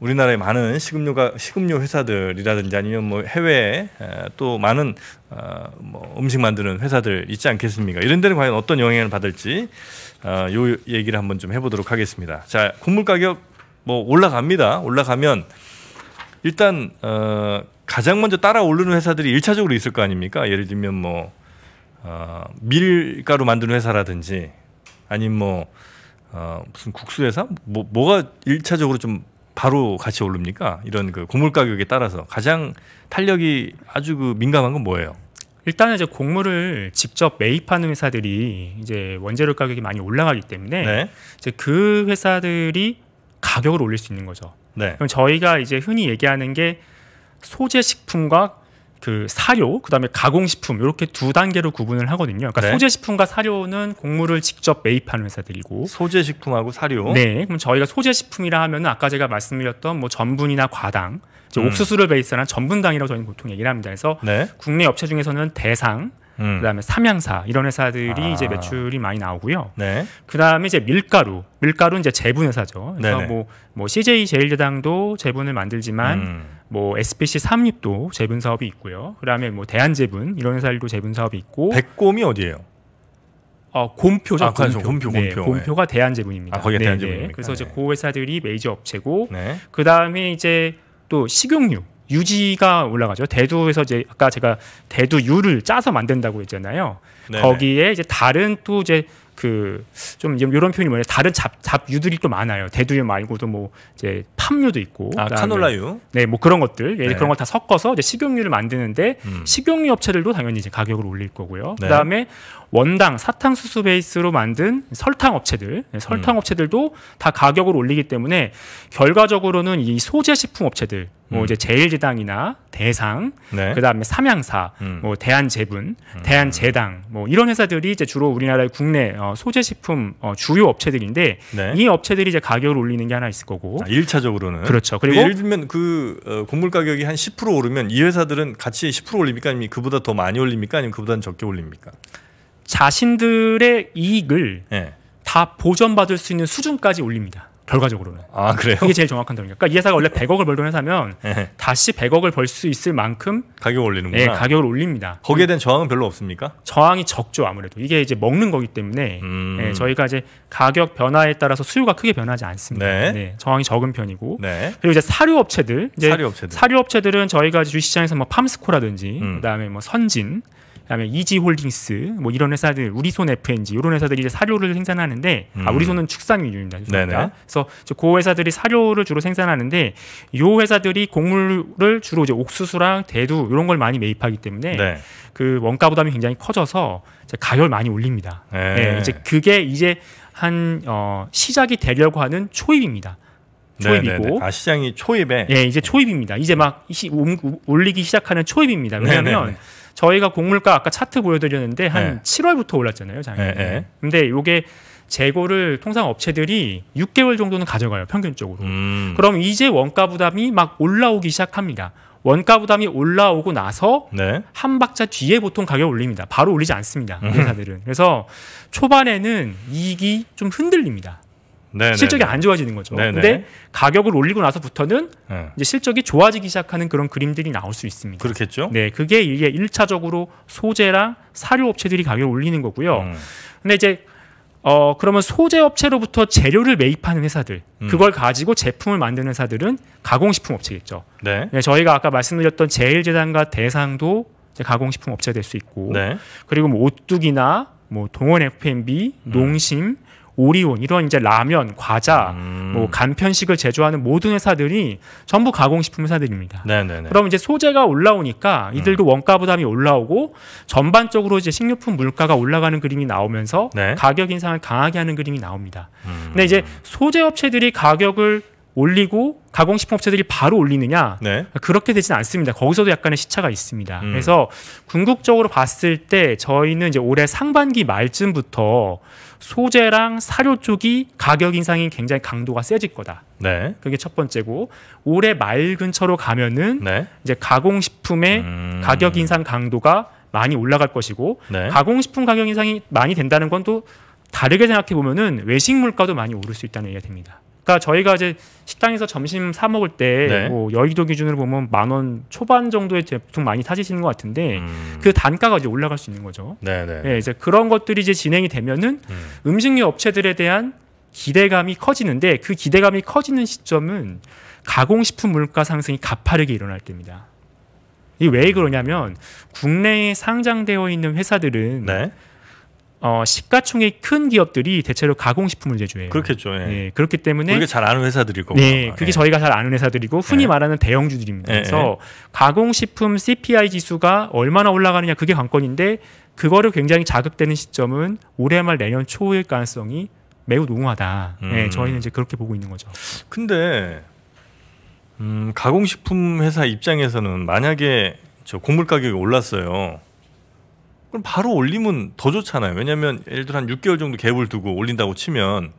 우리나라의 많은 식음료가 식음료 회사들이라든지 아니면 뭐 해외에 또 많은 어, 뭐 음식 만드는 회사들 있지 않겠습니까? 이런 데는 과연 어떤 영향을 받을지 어, 요 얘기를 한번 좀 해보도록 하겠습니다. 자, 곡물 가격 뭐 올라갑니다. 올라가면 일단 어, 가장 먼저 따라 오르는 회사들이 일차적으로 있을 거 아닙니까? 예를 들면 뭐 어, 밀가루 만드는 회사라든지 아니면 뭐 어, 무슨 국수 회사 뭐 뭐가 일차적으로 좀 바로 같이 오릅니까? 이런 그 곡물 가격에 따라서 가장 탄력이 아주 그 민감한 건 뭐예요? 일단은 이제 곡물을 직접 매입하는 회사들이 이제 원재료 가격이 많이 올라가기 때문에 네. 이제 그 회사들이 가격을 올릴 수 있는 거죠. 네. 그럼 저희가 이제 흔히 얘기하는 게 소재 식품과 그 사료 그다음에 가공식품 이렇게 두 단계로 구분을 하거든요. 그러니까 네. 소재식품과 사료는 곡물을 직접 매입하는 회사들이고 소재식품하고 사료. 네, 그럼 저희가 소재식품이라 하면 아까 제가 말씀드렸던 뭐 전분이나 과당, 음. 옥수수를 베이스한 전분당이라고 저희는 보통 얘기를 합니다. 그래서 네. 국내 업체 중에서는 대상 음. 그다음에 삼양사 이런 회사들이 아. 이제 매출이 많이 나오고요. 네. 그다음에 이제 밀가루, 밀가루 이제 재분 회사죠. 그래서 뭐뭐 뭐, 뭐 CJ 제일제당도 재분을 만들지만 음. 뭐 SPC 삼립도 재분 사업이 있고요. 그다음에 뭐 대한재분 이런 회사들도 재분 사업이 있고. 백곰이 어디예요? 어, 곰표죠. 아, 그렇죠. 곰표. 곰표, 네, 곰표. 곰표가 네. 대한제분입니다. 아, 거기 네, 네. 대한제분입니다. 그래서 이제 고그 회사들이 메이저 업체고 그다음에 이제 또 식용유 유지가 올라가죠. 대두에서 이제 아까 제가 대두유를 짜서 만든다고 했잖아요. 네네. 거기에 이제 다른 또 이제 그 좀 이런 표현이 뭐냐 다른 잡 잡유들이 또 많아요. 대두유 말고도 뭐 이제 팜유도 있고 아, 카놀라유 네뭐 그런 것들 예, 네. 그런 걸 다 섞어서 이제 식용유를 만드는데 음. 식용유 업체들도 당연히 이제 가격을 올릴 거고요. 네. 그다음에 원당 사탕수수 베이스로 만든 설탕 업체들, 네, 설탕 음. 업체들도 다 가격을 올리기 때문에 결과적으로는 이 소재 식품 업체들, 뭐 음. 이제 제일제당이나 대상, 네. 그다음에 삼양사, 음. 뭐 대한제분, 음. 대한제당, 뭐 이런 회사들이 이제 주로 우리나라의 국내 어, 소재 식품 어, 주요 업체들인데 네. 이 업체들이 이제 가격을 올리는 게 하나 있을 거고. 아, 일차적으로는 그렇죠. 그리고 예를 들면 그 어, 곡물 가격이 한 10% 오르면 이 회사들은 같이 10% 올립니까 아니면 그보다 더 많이 올립니까 아니면 그보다는 적게 올립니까? 자신들의 이익을 네. 다 보전받을 수 있는 수준까지 올립니다. 결과적으로는. 아 그래요? 이게 제일 정확한 단이니까 그러니까 이 회사가 원래 100억을 벌던 회사면 네. 다시 100억을 벌 수 있을 만큼 가격 을 올리는구나. 예, 가격을 올립니다. 거기에 대한 저항은 별로 없습니까? 저항이 적죠 아무래도 이게 이제 먹는 거기 때문에 음. 예, 저희가 이제 가격 변화에 따라서 수요가 크게 변하지 않습니다. 네. 네 저항이 적은 편이고 네. 그리고 이제 사료 업체들, 사료 업체들, 사료 업체들은 저희가 주시장에서 식뭐 팜스코라든지 음. 그다음에 뭐 선진 그다음에 이지홀딩스 뭐 이런 회사들 우리손 FNG 이런 회사들이 이제 사료를 생산하는데 아, 음. 아 우리손은 축산 위주입니다. 그래서 그 회사들이 사료를 주로 생산하는데 요 회사들이 곡물을 주로 이제 옥수수랑 대두 이런 걸 많이 매입하기 때문에 네. 그 원가 부담이 굉장히 커져서 가열 많이 올립니다. 네. 네. 이제 그게 이제 한 어, 시작이 되려고 하는 초입입니다. 초입이고 네네네. 네, 네. 아 시장이 초입에 예 이제 초입입니다 이제 막 시, 올리기 시작하는 초입입니다 네, 왜냐하면 네네네. 저희가 곡물가 아까 차트 보여드렸는데 한 네. 7월부터 올랐잖아요, 작년에. 네. 네. 근데 이게 재고를 통상 업체들이 6개월 정도는 가져가요, 평균적으로. 음. 그럼 이제 원가 부담이 막 올라오기 시작합니다. 원가 부담이 올라오고 나서 네. 한 박자 뒤에 보통 가격 올립니다. 바로 올리지 않습니다. 음. 회사들은. 그래서 초반에는 이익이 좀 흔들립니다. 네네 실적이 안 좋아지는 거죠. 네네. 근데 가격을 올리고 나서부터는 네. 이제 실적이 좋아지기 시작하는 그런 그림들이 나올 수 있습니다. 그렇겠죠? 네, 그게 이게 1차적으로 소재랑 사료 업체들이 가격을 올리는 거고요. 음. 근데 이제 어 그러면 소재 업체로부터 재료를 매입하는 회사들, 음. 그걸 가지고 제품을 만드는 회사들은 가공식품 업체겠죠. 네. 네 저희가 아까 말씀드렸던 제일재단과 대상도 가공식품 업체가 될 수 있고, 네. 그리고 뭐 오뚜기나 뭐 동원 F&B, 음. 농심 음. 오리온 이런 이제 라면, 과자, 음. 뭐 간편식을 제조하는 모든 회사들이 전부 가공식품 회사들입니다. 네네네. 그럼 이제 소재가 올라오니까 이들도 음. 원가 부담이 올라오고 전반적으로 이제 식료품 물가가 올라가는 그림이 나오면서 네. 가격 인상을 강하게 하는 그림이 나옵니다. 음. 근데 이제 소재 업체들이 가격을 올리고 가공식품 업체들이 바로 올리느냐 네. 그렇게 되진 않습니다. 거기서도 약간의 시차가 있습니다. 음. 그래서 궁극적으로 봤을 때 저희는 이제 올해 상반기 말쯤부터 소재랑 사료 쪽이 가격 인상이 굉장히 강도가 세질 거다. 네. 그게 첫 번째고 올해 말 근처로 가면은 네. 이제 가공식품의 음... 가격 인상 강도가 많이 올라갈 것이고 네. 가공식품 가격 인상이 많이 된다는 건 또 다르게 생각해 보면은 외식 물가도 많이 오를 수 있다는 얘기가 됩니다. 그러니까 저희가 이제 식당에서 점심 사 먹을 때 네. 뭐 여의도 기준으로 보면 만 원 초반 정도에 보통 많이 사시는 것 같은데 음. 그 단가가 이제 올라갈 수 있는 거죠. 네, 네. 네 이제 그런 것들이 이제 진행이 되면은 음. 식료 업체들에 대한 기대감이 커지는데 그 기대감이 커지는 시점은 가공식품 물가 상승이 가파르게 일어날 때입니다. 이왜 그러냐면 국내에 상장되어 있는 회사들은 네? 어, 시가총액 큰 기업들이 대체로 가공식품을 제조해요. 그렇겠죠. 예. 예 그렇기 때문에 그게 잘 아는 회사들이고 네, 예. 그게 예. 저희가 잘 아는 회사들이고 흔히 예. 말하는 대형주들입니다. 예, 그래서 예. 가공식품 CPI 지수가 얼마나 올라가느냐 그게 관건인데 그거를 굉장히 자극되는 시점은 올해 말 내년 초일 가능성이 매우 농후하다. 음. 예, 저희는 이제 그렇게 보고 있는 거죠. 근데 음, 가공식품 회사 입장에서는 만약에 저 곡물 가격이 올랐어요. 그럼 바로 올리면 더 좋잖아요. 왜냐면 예를 들어 한 6개월 정도 갭을 두고 올린다고 치면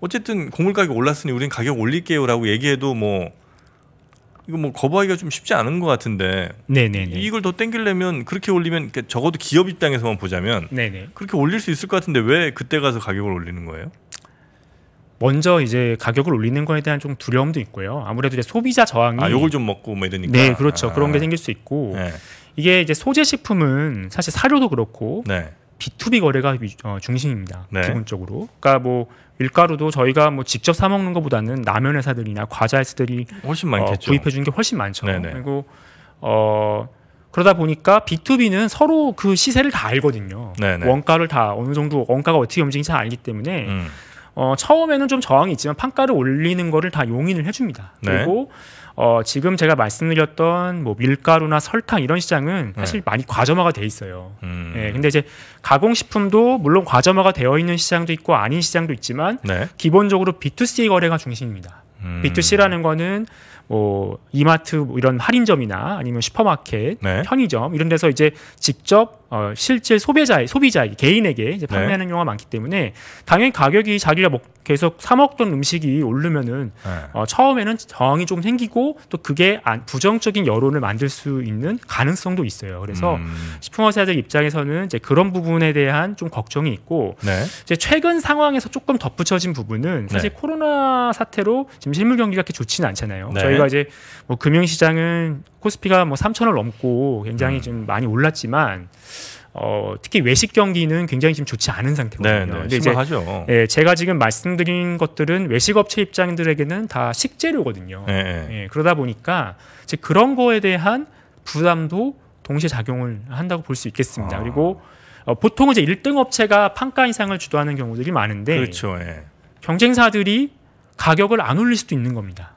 어쨌든 곡물 가격 올랐으니 우린 가격 올릴게요라고 얘기해도 뭐 이거 뭐 거부하기가 좀 쉽지 않은 것 같은데 네네네. 이걸더 땡기려면 그렇게 올리면 그러니까 적어도 기업 입장에서만 보자면 네네. 그렇게 올릴 수 있을 것 같은데 왜 그때 가서 가격을 올리는 거예요? 먼저 이제 가격을 올리는 거에 대한 좀 두려움도 있고요. 아무래도 이제 소비자 저항이 아, 욕을 좀 먹고 뭐 이러니까 네, 그렇죠. 아. 그런 게 아. 생길 수 있고 네. 이게 이제 소재 식품은 사실 사료도 그렇고 네. B2B 거래가 어, 중심입니다. 네. 기본적으로. 그러니까 뭐 밀가루도 저희가 뭐 직접 사 먹는 것보다는 라면 회사들이나 과자 회사들이 훨씬 어, 많겠죠. 어, 구입해 주는 게 훨씬 많죠. 네네. 그리고 어 그러다 보니까 B2B는 서로 그 시세를 다 알거든요. 네네. 원가를 다 어느 정도 원가가 어떻게 움직이는지잘 알기 때문에 음. 어, 처음에는 좀 저항이 있지만 판가를 올리는 거를 다 용인을 해줍니다. 네. 그리고 어, 지금 제가 말씀드렸던 뭐 밀가루나 설탕 이런 시장은 네. 사실 네. 많이 과점화가 돼 있어요. 음. 네, 근데 이제 가공식품도 물론 과점화가 되어 있는 시장도 있고 아닌 시장도 있지만 네. 기본적으로 B2C 거래가 중심입니다. 음. B2C라는 거는 뭐 이마트 뭐 이런 할인점이나 아니면 슈퍼마켓, 네. 편의점 이런 데서 이제 직접 어, 실제 소비자 소비자 에게 개인에게 이제 네. 판매하는 네. 경우가 많기 때문에 당연히 가격이 자기가 먹, 계속 사 먹던 음식이 오르면은 네. 어, 처음에는 저항이 좀 생기고 또 그게 안, 부정적인 여론을 만들 수 있는 가능성도 있어요. 그래서 음. 식품업체들 입장에서는 이제 그런 부분에 대한 좀 걱정이 있고 네. 이제 최근 상황에서 조금 덧붙여진 부분은 네. 사실 코로나 사태로 지금 실물 경기가 그렇게 좋지는 않잖아요. 네. 저희가 이제 뭐 금융시장은 코스피가 뭐 3천을 넘고 굉장히 음. 좀 많이 올랐지만 어, 특히 외식 경기는 굉장히 지금 좋지 않은 상태거든요. 네네, 네. 근데 하죠 예, 제가 지금 말씀드린 것들은 외식 업체 입장인들에게는 다 식재료거든요. 네네. 예, 예. 예, 그러다 보니까 이제 그런 거에 대한 부담도 동시에 작용을 한다고 볼 수 있겠습니다. 아. 그리고 어, 보통 이제 1등 업체가 판가 인상을 주도하는 경우들이 많은데 그렇죠, 예. 경쟁사들이 가격을 안 올릴 수도 있는 겁니다.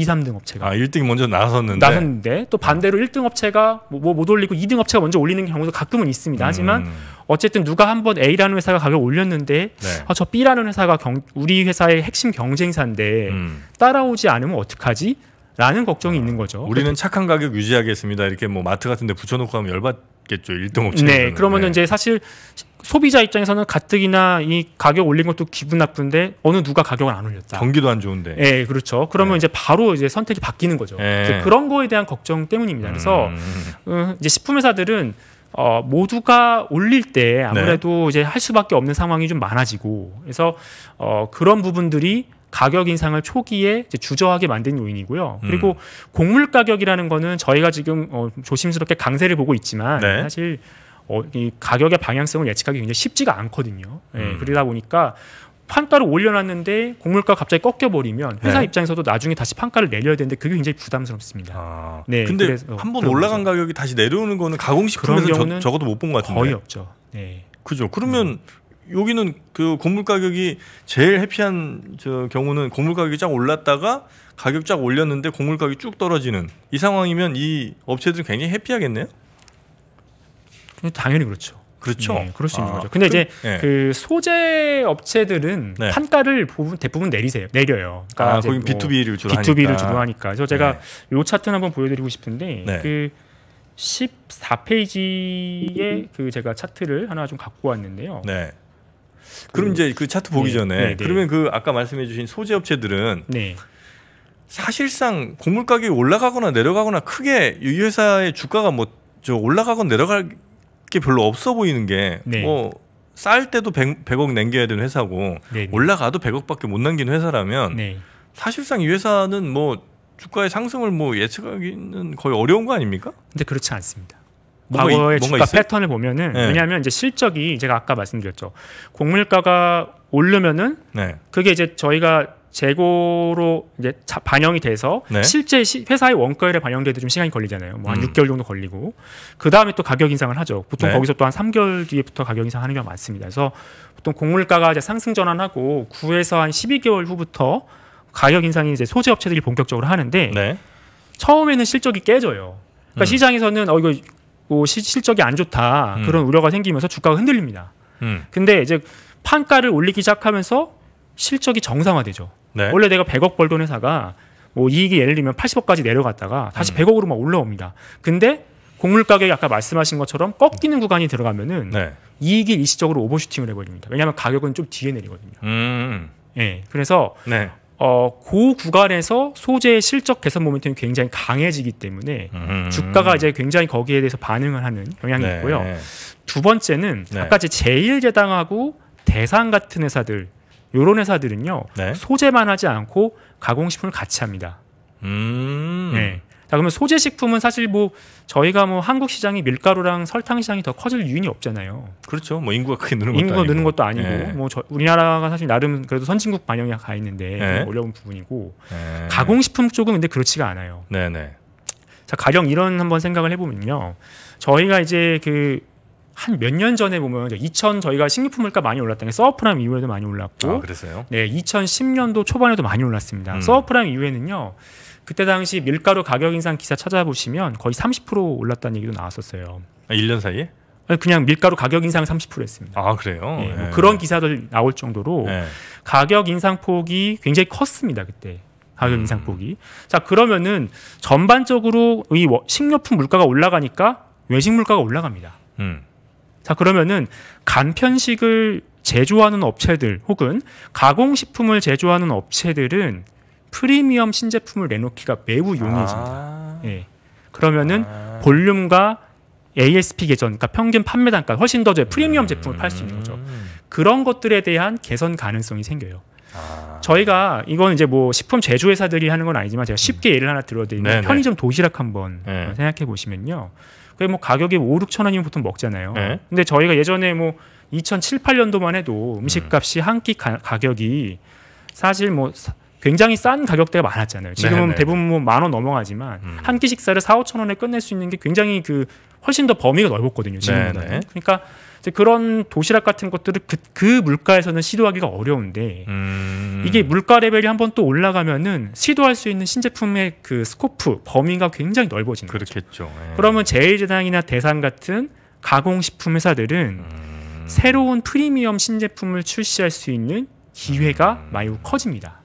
2, 3등 업체가. 아, 1등이 먼저 나섰는데. 나섰는데 또 반대로 1등 업체가 뭐못 뭐 올리고 2등 업체가 먼저 올리는 경우도 가끔은 있습니다. 음. 하지만 어쨌든 누가 한번 A라는 회사가 가격 올렸는데 네. 아, 저 B라는 회사가 경, 우리 회사의 핵심 경쟁사인데 음. 따라오지 않으면 어떡하지? 라는 걱정이 아, 있는 거죠. 우리는 착한 가격 유지하겠습니다. 이렇게 뭐 마트 같은 데 붙여놓고 하면 열받 겠죠 1등 업체. 네. 그러면은 네. 이제 사실 소비자 입장에서는 가뜩이나 이 가격 올린 것도 기분 나쁜데 어느 누가 가격을 안 올렸다. 경기도 안 좋은데. 예, 네, 그렇죠. 그러면 네. 이제 바로 이제 선택이 바뀌는 거죠. 네. 그런 거에 대한 걱정 때문입니다. 그래서 음. 음, 이제 식품 회사들은 어, 모두가 올릴 때 아무래도 네. 이제 할 수밖에 없는 상황이 좀 많아지고 그래서 어, 그런 부분들이 가격 인상을 초기에 주저하게 만든 요인이고요. 음. 그리고 음. 곡물 가격이라는 거는 저희가 지금 어, 조심스럽게 강세를 보고 있지만 네. 사실 어, 이 가격의 방향성을 예측하기 굉장히 쉽지가 않거든요. 예, 음. 그러다 보니까 판가를 올려놨는데 곡물가 갑자기 꺾여버리면 회사 네. 입장에서도 나중에 다시 판가를 내려야 되는데 그게 굉장히 부담스럽습니다. 아, 네, 근데 어, 한번 올라간 거죠. 가격이 다시 내려오는 거는 가공식품에서 적어도 못 본 것 같은데 거의 없죠. 네. 그죠. 그러면 음. 여기는 그 곡물 가격이 제일 해피한 저 경우는 곡물 가격이 쫙 올랐다가 가격 쫙 올렸는데 곡물 가격이 쭉 떨어지는 이 상황이면 이 업체들은 굉장히 해피하겠네요. 음, 당연히 그렇죠. 그렇죠. 네, 그럴 수 있는 아, 거죠. 근데 그, 이제 네. 그 소재 업체들은 네. 판가를 대부분 내리세요. 내려요. 그러니까 아, 거긴 B2B를 뭐 주로 B2B를 하니까. 주로 하니까. 그래서 제가 네. 요 차트는 한번 보여드리고 싶은데 네. 그 14페이지에 그 제가 차트를 하나 좀 갖고 왔는데요. 네. 그럼 그, 이제 그 차트 보기 네, 전에 네, 네. 그러면 그 아까 말씀해주신 소재 업체들은 네. 사실상 곡물 가격이 올라가거나 내려가거나 크게 이 회사의 주가가 뭐 저 올라가거나 내려갈 게 별로 없어 보이는 게뭐 네. 쌀 때도 100, 억 남겨야 되는 회사고 네 올라가도 100억밖에 못 남기는 회사라면 네. 사실상 이 회사는 뭐 주가의 상승을 뭐 예측하기는 거의 어려운 거 아닙니까? 근데 그렇지 않습니다. 과거의 이, 뭔가 주가 있어요? 패턴을 보면은 네. 왜냐하면 이제 실적이 제가 아까 말씀드렸죠 곡물가가 오르면은 네. 그게 이제 저희가 재고로 이제 자, 반영이 돼서 네. 실제 시, 회사의 원가율에 반영돼도 좀 시간이 걸리잖아요. 뭐한 음. 6개월 정도 걸리고 그 다음에 또 가격 인상을 하죠. 보통 네. 거기서 또 한 3개월 뒤부터 가격 인상하는 경우가 많습니다. 그래서 보통 곡물가가 이제 상승 전환하고 9에서 한 12개월 후부터 가격 인상이 이제 소재 업체들이 본격적으로 하는데 네. 처음에는 실적이 깨져요. 그러니까 음. 시장에서는 어 이거 시, 실적이 안 좋다 음. 그런 우려가 생기면서 주가가 흔들립니다. 음. 근데 이제 판가를 올리기 시작하면서 실적이 정상화되죠. 네. 원래 내가 100억 벌던 회사가 뭐 이익이 예를 들면 80억까지 내려갔다가 다시 음. 100억으로 막 올라옵니다. 근데 곡물 가격이 아까 말씀하신 것처럼 꺾이는 구간이 들어가면은 네. 이익이 일시적으로 오버슈팅을 해버립니다. 왜냐하면 가격은 좀 뒤에 내리거든요. 음. 예, 그래서 네. 어, 그 구간에서 소재의 실적 개선 모멘텀이 굉장히 강해지기 때문에 음. 주가가 이제 굉장히 거기에 대해서 반응을 하는 영향이 네. 있고요. 두 번째는 네. 아까 제일제당하고 대상 같은 회사들 요런 회사들은요 네. 소재만 하지 않고 가공식품을 같이 합니다. 음. 네. 자 그러면 소재 식품은 사실 뭐 저희가 뭐 한국 시장이 밀가루랑 설탕 시장이 더 커질 이유는 없잖아요. 그렇죠. 뭐 인구가 크게 느는 것도 인구가 아니고. 는 것도 아니고 예. 뭐 저, 우리나라가 사실 나름 그래도 선진국 반영에가 있는데 예. 어려운 부분이고 예. 가공 식품 쪽은 근데 그렇지가 않아요. 네네. 자 가령 이런 한번 생각을 해보면요. 저희가 이제 그 한 몇 년 전에 보면 2000 저희가 식료품 물가 많이 올랐던 게 서프라임 이후에도 많이 올랐고 아, 그랬어요? 네, 2010년도 초반에도 많이 올랐습니다. 음. 서프라임 이후에는요. 그때 당시 밀가루 가격 인상 기사 찾아보시면 거의 30% 올랐다는 얘기도 나왔었어요. 아, 1년 사이에? 그냥 밀가루 가격 인상 30% 했습니다. 아 그래요? 예, 뭐 예. 그런 기사들 나올 정도로 예. 가격 인상 폭이 굉장히 컸습니다 그때. 가격 음. 인상 폭이. 자, 그러면은 전반적으로 이 식료품 물가가 올라가니까 외식 물가가 올라갑니다. 음. 자, 그러면은 간편식을 제조하는 업체들 혹은 가공식품을 제조하는 업체들은 프리미엄 신제품을 내놓기가 매우 용이해집니다. 아. 예. 그러면은 아. 볼륨과 ASP 개선, 그러니까 평균 판매 단가 훨씬 더 프리미엄 제품을 팔 수 있는 거죠. 음. 그런 것들에 대한 개선 가능성이 생겨요. 아. 저희가 이건 이제 뭐 식품 제조 회사들이 하는 건 아니지만 제가 쉽게 예를 하나 들어드리면 네, 네. 편의점 도시락 한번 네. 생각해 보시면요. 그게 뭐 가격이 5, 뭐 6천 원이면 보통 먹잖아요. 네. 근데 저희가 예전에 뭐 2007, 8년도만 해도 음. 음식값이 한 끼 가격이 사실 뭐 굉장히 싼 가격대가 많았잖아요. 네, 지금은 네네. 네. 대부분 뭐 만원 넘어가지만 음. 한끼 식사를 4, 5천 원에 끝낼 수 있는 게 굉장히 그 훨씬 더 범위가 넓었거든요. 네, 지금보다. 그러니까 그런 도시락 같은 것들을 그, 그 물가에서는 시도하기가 어려운데 음... 이게 물가 레벨이 한번 또 올라가면은 시도할 수 있는 신제품의 그 스코프 범위가 굉장히 넓어지는 그렇겠죠. 예. 그러면 제일제당이나 대상 같은 가공식품 회사들은 음... 새로운 프리미엄 신제품을 출시할 수 있는 기회가 음... 많이 커집니다.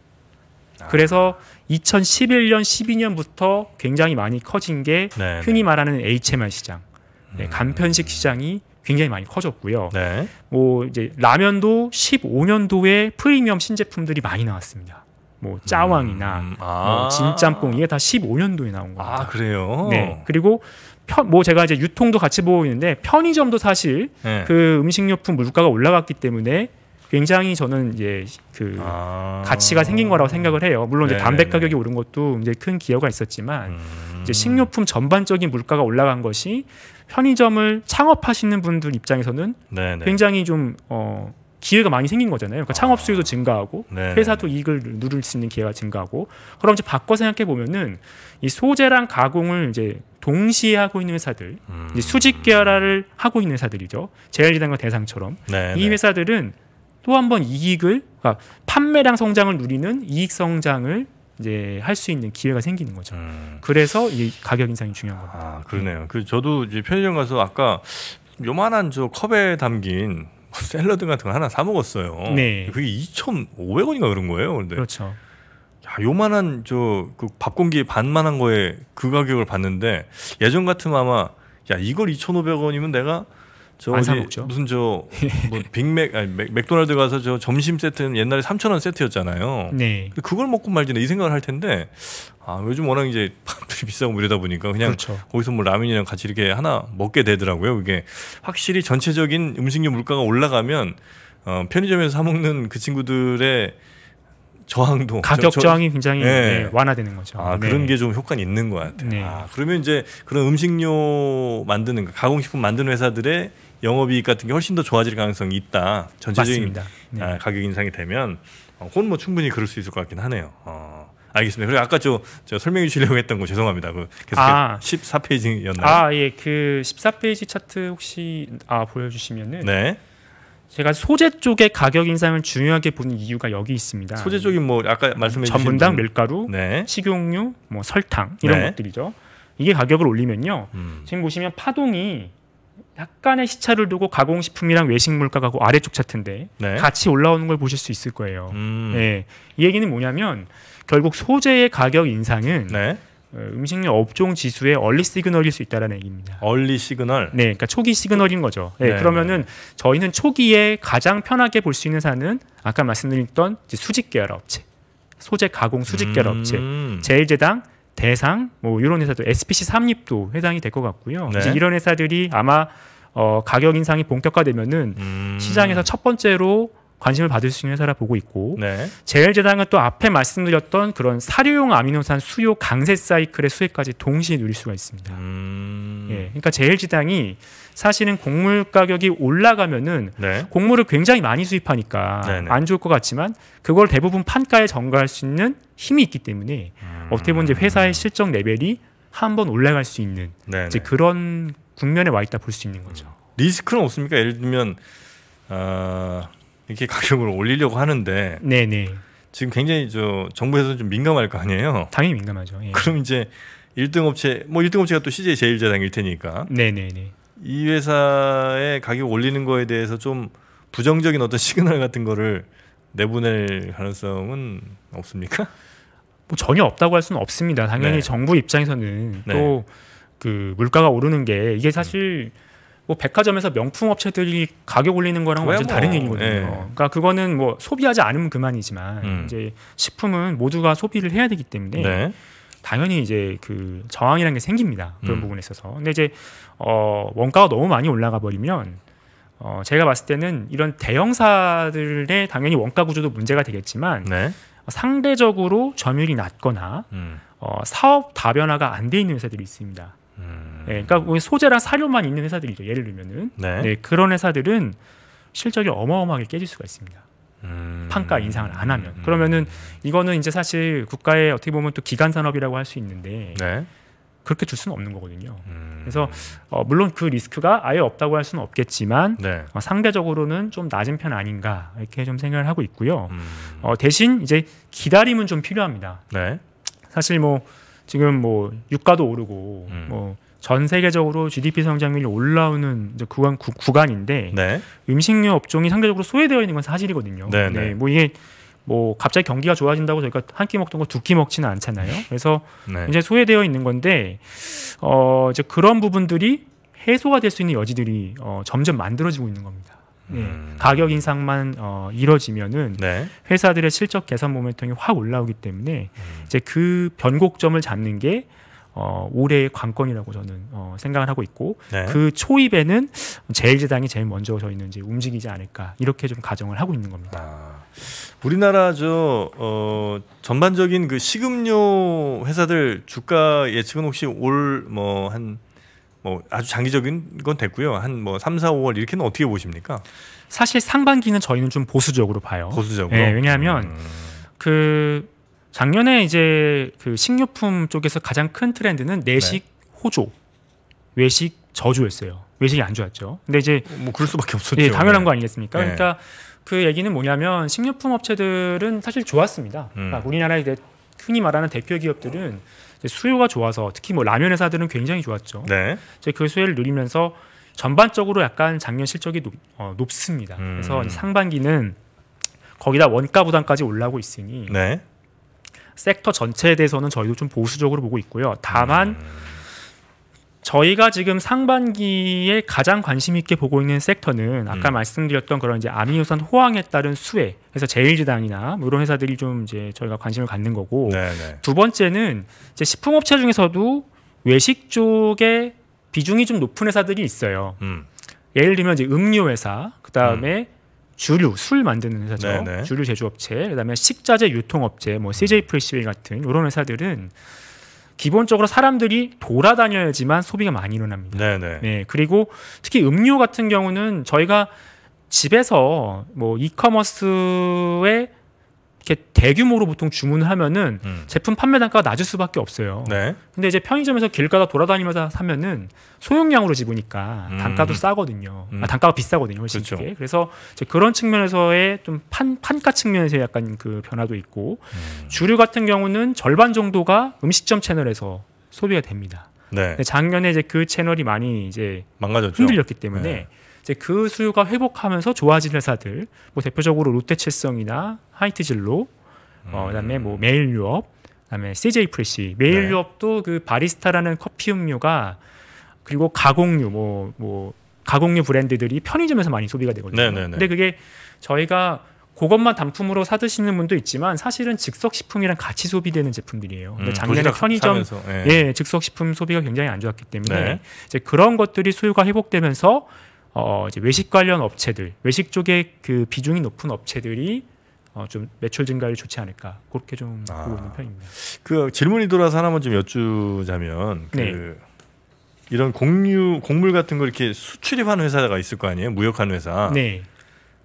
아. 그래서 2011년, 12년부터 굉장히 많이 커진 게 네네. 네. 흔히 말하는 HMR 시장, 네, 음. 간편식 시장이 굉장히 많이 커졌고요. 네. 뭐 이제 라면도 15년도에 프리미엄 신제품들이 많이 나왔습니다. 뭐 짜왕이나 음, 음 아. 뭐 진짬뽕 이게 다 15년도에 나온 겁니다. 아 그래요? 네. 그리고 편, 뭐 제가 이제 유통도 같이 보고 있는데 편의점도 사실 네. 그 음식료품 물가가 올라갔기 때문에 굉장히 저는 이제 그 아. 가치가 생긴 거라고 생각을 해요. 물론 이제 네, 담배 네, 네. 가격이 오른 것도 이제 큰 기여가 있었지만 음. 이제 식료품 전반적인 물가가 올라간 것이 편의점을 창업하시는 분들 입장에서는 네네. 굉장히 좀 어, 기회가 많이 생긴 거잖아요. 그러니까 아. 창업 수요도 증가하고 네네. 회사도 이익을 누릴 수 있는 기회가 증가하고 그럼 이제 바꿔 생각해 보면은 이 소재랑 가공을 이제 동시에 하고 있는 회사들, 음. 수직 계열화를 하고 있는 회사들이죠. 제일이단과 대상처럼 네네. 이 회사들은 또한번 이익을 그러니까 판매량 성장을 누리는 이익 성장을 이제 할 수 있는 기회가 생기는 거죠. 음. 그래서 이 가격 인상이 중요한 겁니다. 아, 그러네요. 그 저도 이제 편의점 가서 아까 요만한 저 컵에 담긴 샐러드 같은 거 하나 사 먹었어요. 네. 그게 2,500원인가 그런 거예요. 근데 그렇죠. 야, 요만한 저 그밥 공기 반만한 거에 그 가격을 봤는데 예전 같으면 아마 야, 이걸 2,500원이면 내가 저안사 먹죠. 무슨 저뭐 빅맥 아니 맥, 도날드 가서 저 점심 세트 는 옛날에 3천 원 세트였잖아요. 네. 그걸 먹고 말지는이 생각을 할 텐데 아 요즘 워낙 이제 밥들이 비싸고 이러다 보니까 그냥 그렇죠. 거기서 뭐 라면이랑 같이 이렇게 하나 먹게 되더라고요. 이게 확실히 전체적인 음식료 물가가 올라가면 어, 편의점에서 사 먹는 그 친구들의 저항도 가격 저, 항이 굉장히 네. 네, 완화되는 거죠. 아, 네. 그런 게 좀 효과는 있는 것 같아요. 네. 아, 그러면 이제 그런 음식료 만드는 가공식품 만드는 회사들의 영업이익 같은 게 훨씬 더 좋아질 가능성이 있다. 전체적인 네. 아, 가격 인상이 되면 어, 그건 뭐 충분히 그럴 수 있을 것 같긴 하네요. 어. 알겠습니다. 그리고 아까 저, 저 설명해 주시려고 했던 거 죄송합니다. 그 계속 아, 14페이지였나요? 아, 예. 그 14페이지 차트 혹시 아 보여 주시면은 네. 제가 소재 쪽의 가격 인상을 중요하게 보는 이유가 여기 있습니다. 소재 쪽이 뭐 아까 음, 말씀해 주신 전분당 밀가루, 네. 식용유, 뭐 설탕 이런 네. 것들이죠. 이게 가격을 올리면요. 음. 지금 보시면 파동이 약간의 시차를 두고 가공식품이랑 외식 물가가고 그 아래쪽 차트인데 네. 같이 올라오는 걸 보실 수 있을 거예요. 음. 네. 이 얘기는 뭐냐면 결국 소재의 가격 인상은 네. 어, 음식료 업종 지수의 얼리 시그널일 수 있다라는 얘기입니다. 얼리 시그널. 네, 그러니까 초기 시그널인 거죠. 네, 네. 그러면은 저희는 초기에 가장 편하게 볼 수 있는 산은 아까 말씀드렸던 수직 계열 업체, 소재 가공 수직 계열 음. 업체, 제일제당, 대상, 뭐 이런 회사도 SPC 삼립도 해당이 될 것 같고요. 네. 이제 이런 회사들이 아마 어, 가격 인상이 본격화되면은 음. 시장에서 첫 번째로 관심을 받을 수 있는 회사라 보고 있고 네. 제일제당은 또 앞에 말씀드렸던 그런 사료용 아미노산 수요 강세 사이클의 수혜까지 동시에 누릴 수가 있습니다. 음... 예, 그러니까 제일제당이 사실은 곡물 가격이 올라가면은 네. 곡물을 굉장히 많이 수입하니까 네네. 네. 안 좋을 것 같지만 그걸 대부분 판가에 전가할 수 있는 힘이 있기 때문에 음... 어떻게 보면 이제 회사의 실적 레벨이 한 번 올라갈 수 있는 네, 이제 네. 그런 국면에 와 있다 볼 수 있는 거죠. 음. 리스크는 없습니까? 예를 들면 어, 이렇게 가격을 올리려고 하는데 네네. 지금 굉장히 저 정부에서 좀 민감할 거 아니에요. 당연히 민감하죠. 예. 그럼 이제 1등 업체 뭐 1등 업체가 또 CJ 제일제당일 테니까. 네네네. 이 회사의 가격 올리는 거에 대해서 좀 부정적인 어떤 시그널 같은 거를 내보낼 가능성은 없습니까? 뭐 전혀 없다고 할 수는 없습니다. 당연히 네. 정부 입장에서는 네. 또그 물가가 오르는 게 이게 음. 사실 뭐 백화점에서 명품 업체들이 가격 올리는 거랑 완전 뭐. 다른 얘기거든요. 네. 그러니까 그거는 뭐 소비하지 않으면 그만이지만 음. 이제 식품은 모두가 소비를 해야 되기 때문에 네. 당연히 이제 그 저항이라는 게 생깁니다. 그런 음. 부분에 있어서. 근데 이제 어 원가가 너무 많이 올라가 버리면 어 제가 봤을 때는 이런 대형사들의 당연히 원가 구조도 문제가 되겠지만 네. 상대적으로 점유율이 낮거나 음. 어 사업 다변화가 안 돼 있는 회사들이 있습니다. 음. 예, 그러니까 소재랑 사료만 있는 회사들이죠. 예를 들면은 네. 네, 그런 회사들은 실적이 어마어마하게 깨질 수가 있습니다. 음. 판가 인상을 안 하면 음. 그러면은 이거는 이제 사실 국가의 어떻게 보면 또 기간 산업이라고 할 수 있는데 네. 그렇게 줄 수는 없는 거거든요. 음. 그래서 어, 물론 그 리스크가 아예 없다고 할 수는 없겠지만 네. 어, 상대적으로는 좀 낮은 편 아닌가 이렇게 좀 생각을 하고 있고요. 음. 어, 대신 이제 기다림은 좀 필요합니다. 네. 사실 뭐 지금 뭐 유가도 오르고 음. 뭐전 세계적으로 GDP 성장률이 올라오는 이제 구간 구, 구간인데 네. 음식료 업종이 상대적으로 소외되어 있는 건 사실이거든요. 네, 네. 네. 뭐 이게 뭐 갑자기 경기가 좋아진다고 저희가 한 끼 먹던 거 두 끼 먹지는 않잖아요. 그래서 네. 이제 소외되어 있는 건데 어 이제 그런 부분들이 해소가 될 수 있는 여지들이 어 점점 만들어지고 있는 겁니다. 음. 음. 가격 인상만 어, 이뤄지면은 네. 회사들의 실적 개선 모멘텀이 확 올라오기 때문에 음. 이제 그 변곡점을 잡는 게 어, 올해의 관건이라고 저는 어, 생각을 하고 있고 네. 그 초입에는 제일제당이 제일 먼저 저희는 이제 움직이지 않을까 이렇게 좀 가정을 하고 있는 겁니다. 아, 우리나라 저 어, 전반적인 그 식음료 회사들 주가 예측은 혹시 올 뭐한 뭐 아주 장기적인 건 됐고요. 한뭐 3, 4, 5월 이렇게는 어떻게 보십니까? 사실 상반기는 저희는 좀 보수적으로 봐요. 보수적으로. 네, 왜냐하면 음. 그 작년에 이제 그 식료품 쪽에서 가장 큰 트렌드는 내식 네. 호조, 외식 저조였어요. 외식이 안 좋았죠. 근데 이제 뭐 그럴 수밖에 없었죠. 예, 당연한 네. 거 아니겠습니까? 네. 그러니까 그 얘기는 뭐냐면 식료품 업체들은 사실 좋았습니다. 음. 그러니까 우리나라에 흔히 말하는 대표 기업들은 어. 수요가 좋아서 특히 뭐 라면 회사들은 굉장히 좋았죠. 네. 이제 그 수혜를 누리면서 전반적으로 약간 작년 실적이 높, 어, 습니다 음. 그래서 상반기는 거기다 원가 부담까지 올라오고 있으니 네. 섹터 전체에 대해서는 저희도 좀 보수적으로 보고 있고요. 다만 음. 저희가 지금 상반기에 가장 관심 있게 보고 있는 섹터는 아까 음. 말씀드렸던 그런 이제 아미노산 호황에 따른 수혜 그래서 제일제당이나 뭐 이런 회사들이 좀 이제 저희가 관심을 갖는 거고 네네. 네. 두 번째는 이제 식품업체 중에서도 외식 쪽에 비중이 좀 높은 회사들이 있어요. 음. 예를 들면 이제 음료 회사 그다음에 음. 주류 술 만드는 회사죠. 네네. 네. 주류 제조업체 그다음에 식자재 유통업체 뭐 CJ 음. 프레시빌 같은 이런 회사들은 기본적으로 사람들이 돌아다녀야지만 소비가 많이 일어납니다. 네네. 네, 그리고 특히 음료 같은 경우는 저희가 집에서 뭐 이커머스에 이렇게 대규모로 보통 주문하면은 을 음. 제품 판매 단가가 낮을 수밖에 없어요. 네. 근데 이제 편의점에서 길가다 돌아다니면서 사면은 소형량으로 집으니까 음. 단가도 싸거든요. 아, 음. 아, 단가가 비싸거든요, 그렇죠. 쉽게. 그래서 이제 그런 측면에서의 좀 판, 판가 측면에서 약간 그 변화도 있고 음. 주류 같은 경우는 절반 정도가 음식점 채널에서 소비가 됩니다. 네. 작년에 이제 그 채널이 많이 이제 망가졌죠. 흔들렸기 때문에 네. 이제 그 수요가 회복하면서 좋아진 회사들, 뭐 대표적으로 롯데칠성이나 화이트 진로, 어, 음. 그다음에 뭐 메일 유업, 그다음에 CJ 프레시. 메일 네. 유업도 그 바리스타라는 커피 음료가 그리고 가공유 뭐뭐 뭐가공유 브랜드들이 편의점에서 많이 소비가 되거든요. 네네네. 근데 그게 저희가 그것만 단품으로 사 드시는 분도 있지만 사실은 즉석 식품이랑 같이 소비되는 제품들이에요. 근데 음, 작년에 편의점 사 예. 예 즉석 식품 소비가 굉장히 안 좋았기 때문에 네. 이제 그런 것들이 수요가 회복되면서 어 이제 외식 관련 업체들, 외식 쪽에 그 비중이 높은 업체들이 어, 좀 매출 증가율이 좋지 않을까 그렇게 좀 아, 보고 있는 편입니다. 그 질문이 돌아서 하나만 좀 여쭈자면 그 네. 이런 공유 곡물 같은 걸 이렇게 수출입하는 회사가 있을 거 아니에요? 무역하는 회사. 네.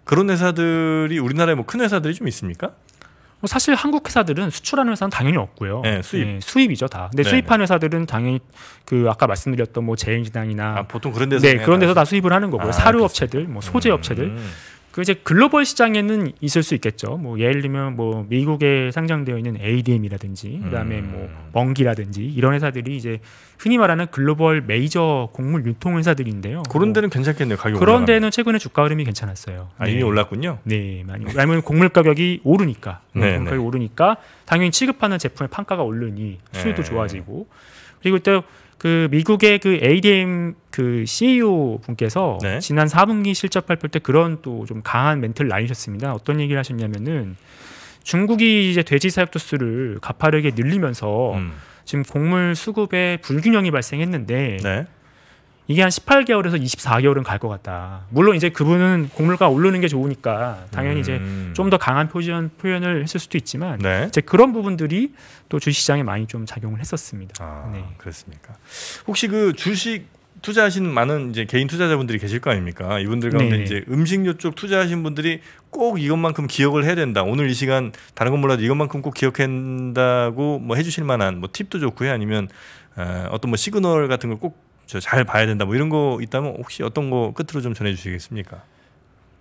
그런 회사들이 우리나라에 뭐 큰 회사들이 좀 있습니까? 뭐 사실 한국 회사들은 수출하는 회사는 당연히 없고요. 네, 수입. 네, 수입이죠 다. 근데 네 수입한 네. 회사들은 당연히 그 아까 말씀드렸던 뭐 제일진당이나 아, 보통 그런 데서 네 그런 데서 다 수입을 하는 거고요. 아, 사료 업체들, 뭐 음. 소재 업체들. 음. 그 이제 글로벌 시장에는 있을 수 있겠죠. 뭐 예를 들면 뭐 미국에 상장되어 있는 ADM이라든지 그다음에 뭐 음. 뭐 멍기라든지 이런 회사들이 이제 흔히 말하는 글로벌 메이저 곡물 유통 회사들인데요. 그런 데는 뭐 괜찮겠네요. 가격 그런 올라가면. 데는 최근에 주가 흐름이 괜찮았어요. 아, 이미 네. 올랐군요. 네, 많이. 왜냐면 곡물 가격이 오르니까. 네, 네, 가격이 오르니까 당연히 취급하는 제품의 판가가 오르니 수요도 네. 좋아지고 그리고 또그 미국의 그 ADM 그 CEO 분께서 네. 지난 4분기 실적 발표 때 그런 또 좀 강한 멘트를 날리셨습니다. 어떤 얘기를 하셨냐면은 중국이 이제 돼지 사육 도수를 가파르게 늘리면서 음. 지금 곡물 수급에 불균형이 발생했는데 네. 이게 한 18개월에서 24개월은 갈 것 같다. 물론 이제 그분은 곡물가 오르는 게 좋으니까 당연히 음. 이제 좀 더 강한 표현 표현을 했을 수도 있지만 네. 이제 그런 부분들이 또 주시장에 식 많이 좀 작용을 했었습니다. 아, 네. 그렇습니까? 혹시 그 주식 투자하신 많은 이제 개인 투자자분들이 계실 거 아닙니까? 이분들 가운데 네 이제 음식료 쪽 투자하신 분들이 꼭 이것만큼 기억을 해야 된다. 오늘 이 시간 다른 건 몰라도 이것만큼 꼭 기억한다고 뭐 해주실 만한 뭐 팁도 좋고요, 아니면 어떤 뭐 시그널 같은 걸꼭 저잘 봐야 된다 뭐 이런 거 있다면 혹시 어떤 거 끝으로 좀 전해주시겠습니까?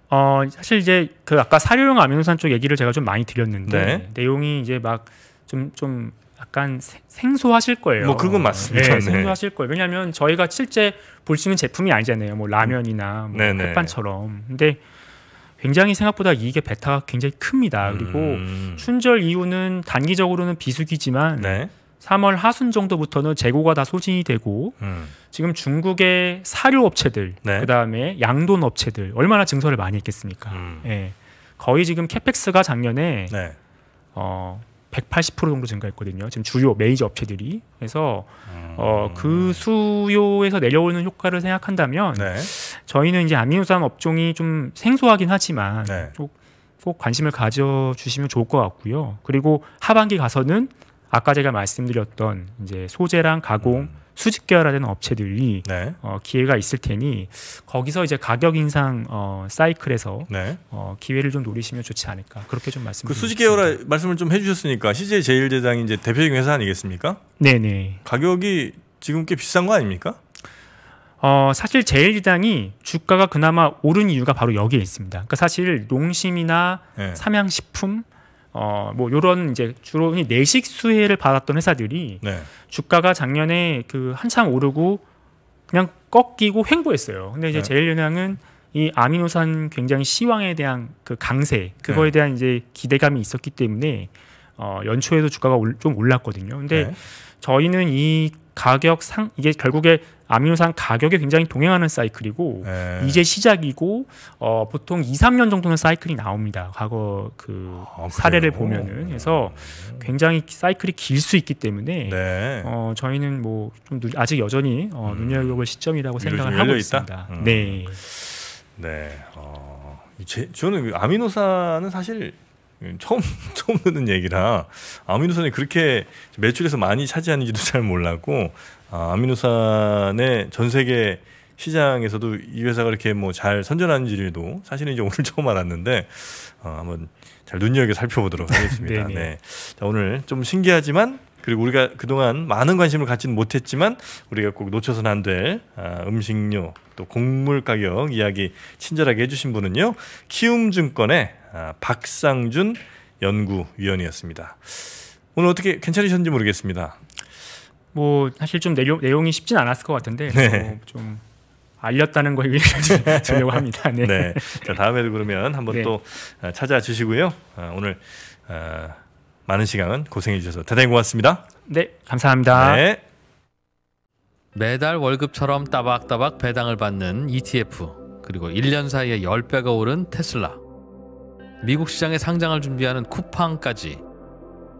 어 사실 이제 그 아까 사료용 아미노산 쪽 얘기를 제가 좀 많이 드렸는데 네. 내용이 이제 막 좀좀 좀 약간 생소하실 거예요. 뭐 그건 맞습니다. 네, 네. 생소하실 거예요. 왜냐하면 저희가 실제 볼 수 있는 제품이 아니잖아요. 뭐 라면이나 뭐 네, 네. 햇반처럼. 근데 굉장히 생각보다 이게 베타가 굉장히 큽니다. 그리고 음... 춘절 이후는 단기적으로는 비수기지만 네. 3월 하순 정도부터는 재고가 다 소진이 되고 음. 지금 중국의 사료 업체들 네. 그다음에 양돈 업체들 얼마나 증설을 많이 했겠습니까? 음. 예. 거의 지금 캐펙스가 작년에 네. 어, 180% 정도 증가했거든요. 지금 주요 메이저 업체들이 그래서 음. 어, 그 수요에서 내려오는 효과를 생각한다면 네. 저희는 이제 아미노산 업종이 좀 생소하긴 하지만 네. 꼭, 꼭 관심을 가져주시면 좋을 것 같고요. 그리고 하반기 가서는 아까 제가 말씀드렸던 이제 소재랑 가공 음. 수직 계열화되는 업체들이 네. 어, 기회가 있을 테니 거기서 이제 가격 인상 어, 사이클에서 네. 어, 기회를 좀 노리시면 좋지 않을까 그렇게 좀 말씀. 드립니다그 수직 계열화 말씀을 좀 해주셨으니까 CJ 제일제당이 이제 대표적인 회사 아니겠습니까? 네네. 가격이 지금 꽤 비싼 거 아닙니까? 어, 사실 제일제당이 주가가 그나마 오른 이유가 바로 여기에 있습니다. 그러니까 사실 농심이나 네. 삼양식품 어, 뭐 요런 이제 주로 내식 수혜를 받았던 회사들이 네. 주가가 작년에 그 한창 오르고 그냥 꺾이고 횡보했어요. 근데 이제 네. 제일은행은 이 아미노산 굉장히 시황에 대한 그 강세 그거에 네. 대한 이제 기대감이 있었기 때문에 어, 연초에도 주가가 올, 좀 올랐거든요. 근데 네. 저희는 이 가격 상 이게 결국에 아미노산 가격에 굉장히 동행하는 사이클이고 네. 이제 시작이고 어, 보통 2, 3년 정도는 사이클이 나옵니다. 과거 그 아, 사례를 보면은 그래서 네. 굉장히 사이클이 길 수 있기 때문에 네. 어, 저희는 뭐좀 아직 여전히 어, 음. 눈여겨볼 시점이라고 생각을 하고 있습니다. 음. 네. 네. 어, 제, 저는 그 아미노산은 사실 처음 처음 듣는 얘기라 아미노산이 그렇게 매출에서 많이 차지하는지도 잘 몰랐고 아, 미노산의전 세계 시장에서도 이 회사가 이렇게 뭐 잘 선전하는지도 사실은 이제 오늘 처음 알았는데 어, 한번 잘 눈여겨 살펴보도록 하겠습니다. 네. 자, 오늘 좀 신기하지만 그리고 우리가 그동안 많은 관심을 갖지는 못했지만 우리가 꼭 놓쳐서는 안될 아, 음식료 또 곡물 가격 이야기 친절하게 해주신 분은요 키움증권의 아, 박상준 연구위원이었습니다. 오늘 어떻게 괜찮으셨는지 모르겠습니다. 뭐 사실 좀 내용, 내용이 쉽진 않았을 것 같은데 네. 뭐 좀 알렸다는 걸위해미를고 네. 합니다. 네. 네. 자, 다음에도 그러면 한번 네. 또 아, 찾아주시고요. 아, 오늘 어, 많은 시간 고생해 주셔서 대단히 고맙습니다. 네, 감사합니다. 네. 매달 월급처럼 따박따박 배당을 받는 ETF 그리고 1년 사이에 10배가 오른 테슬라 미국 시장에 상장을 준비하는 쿠팡까지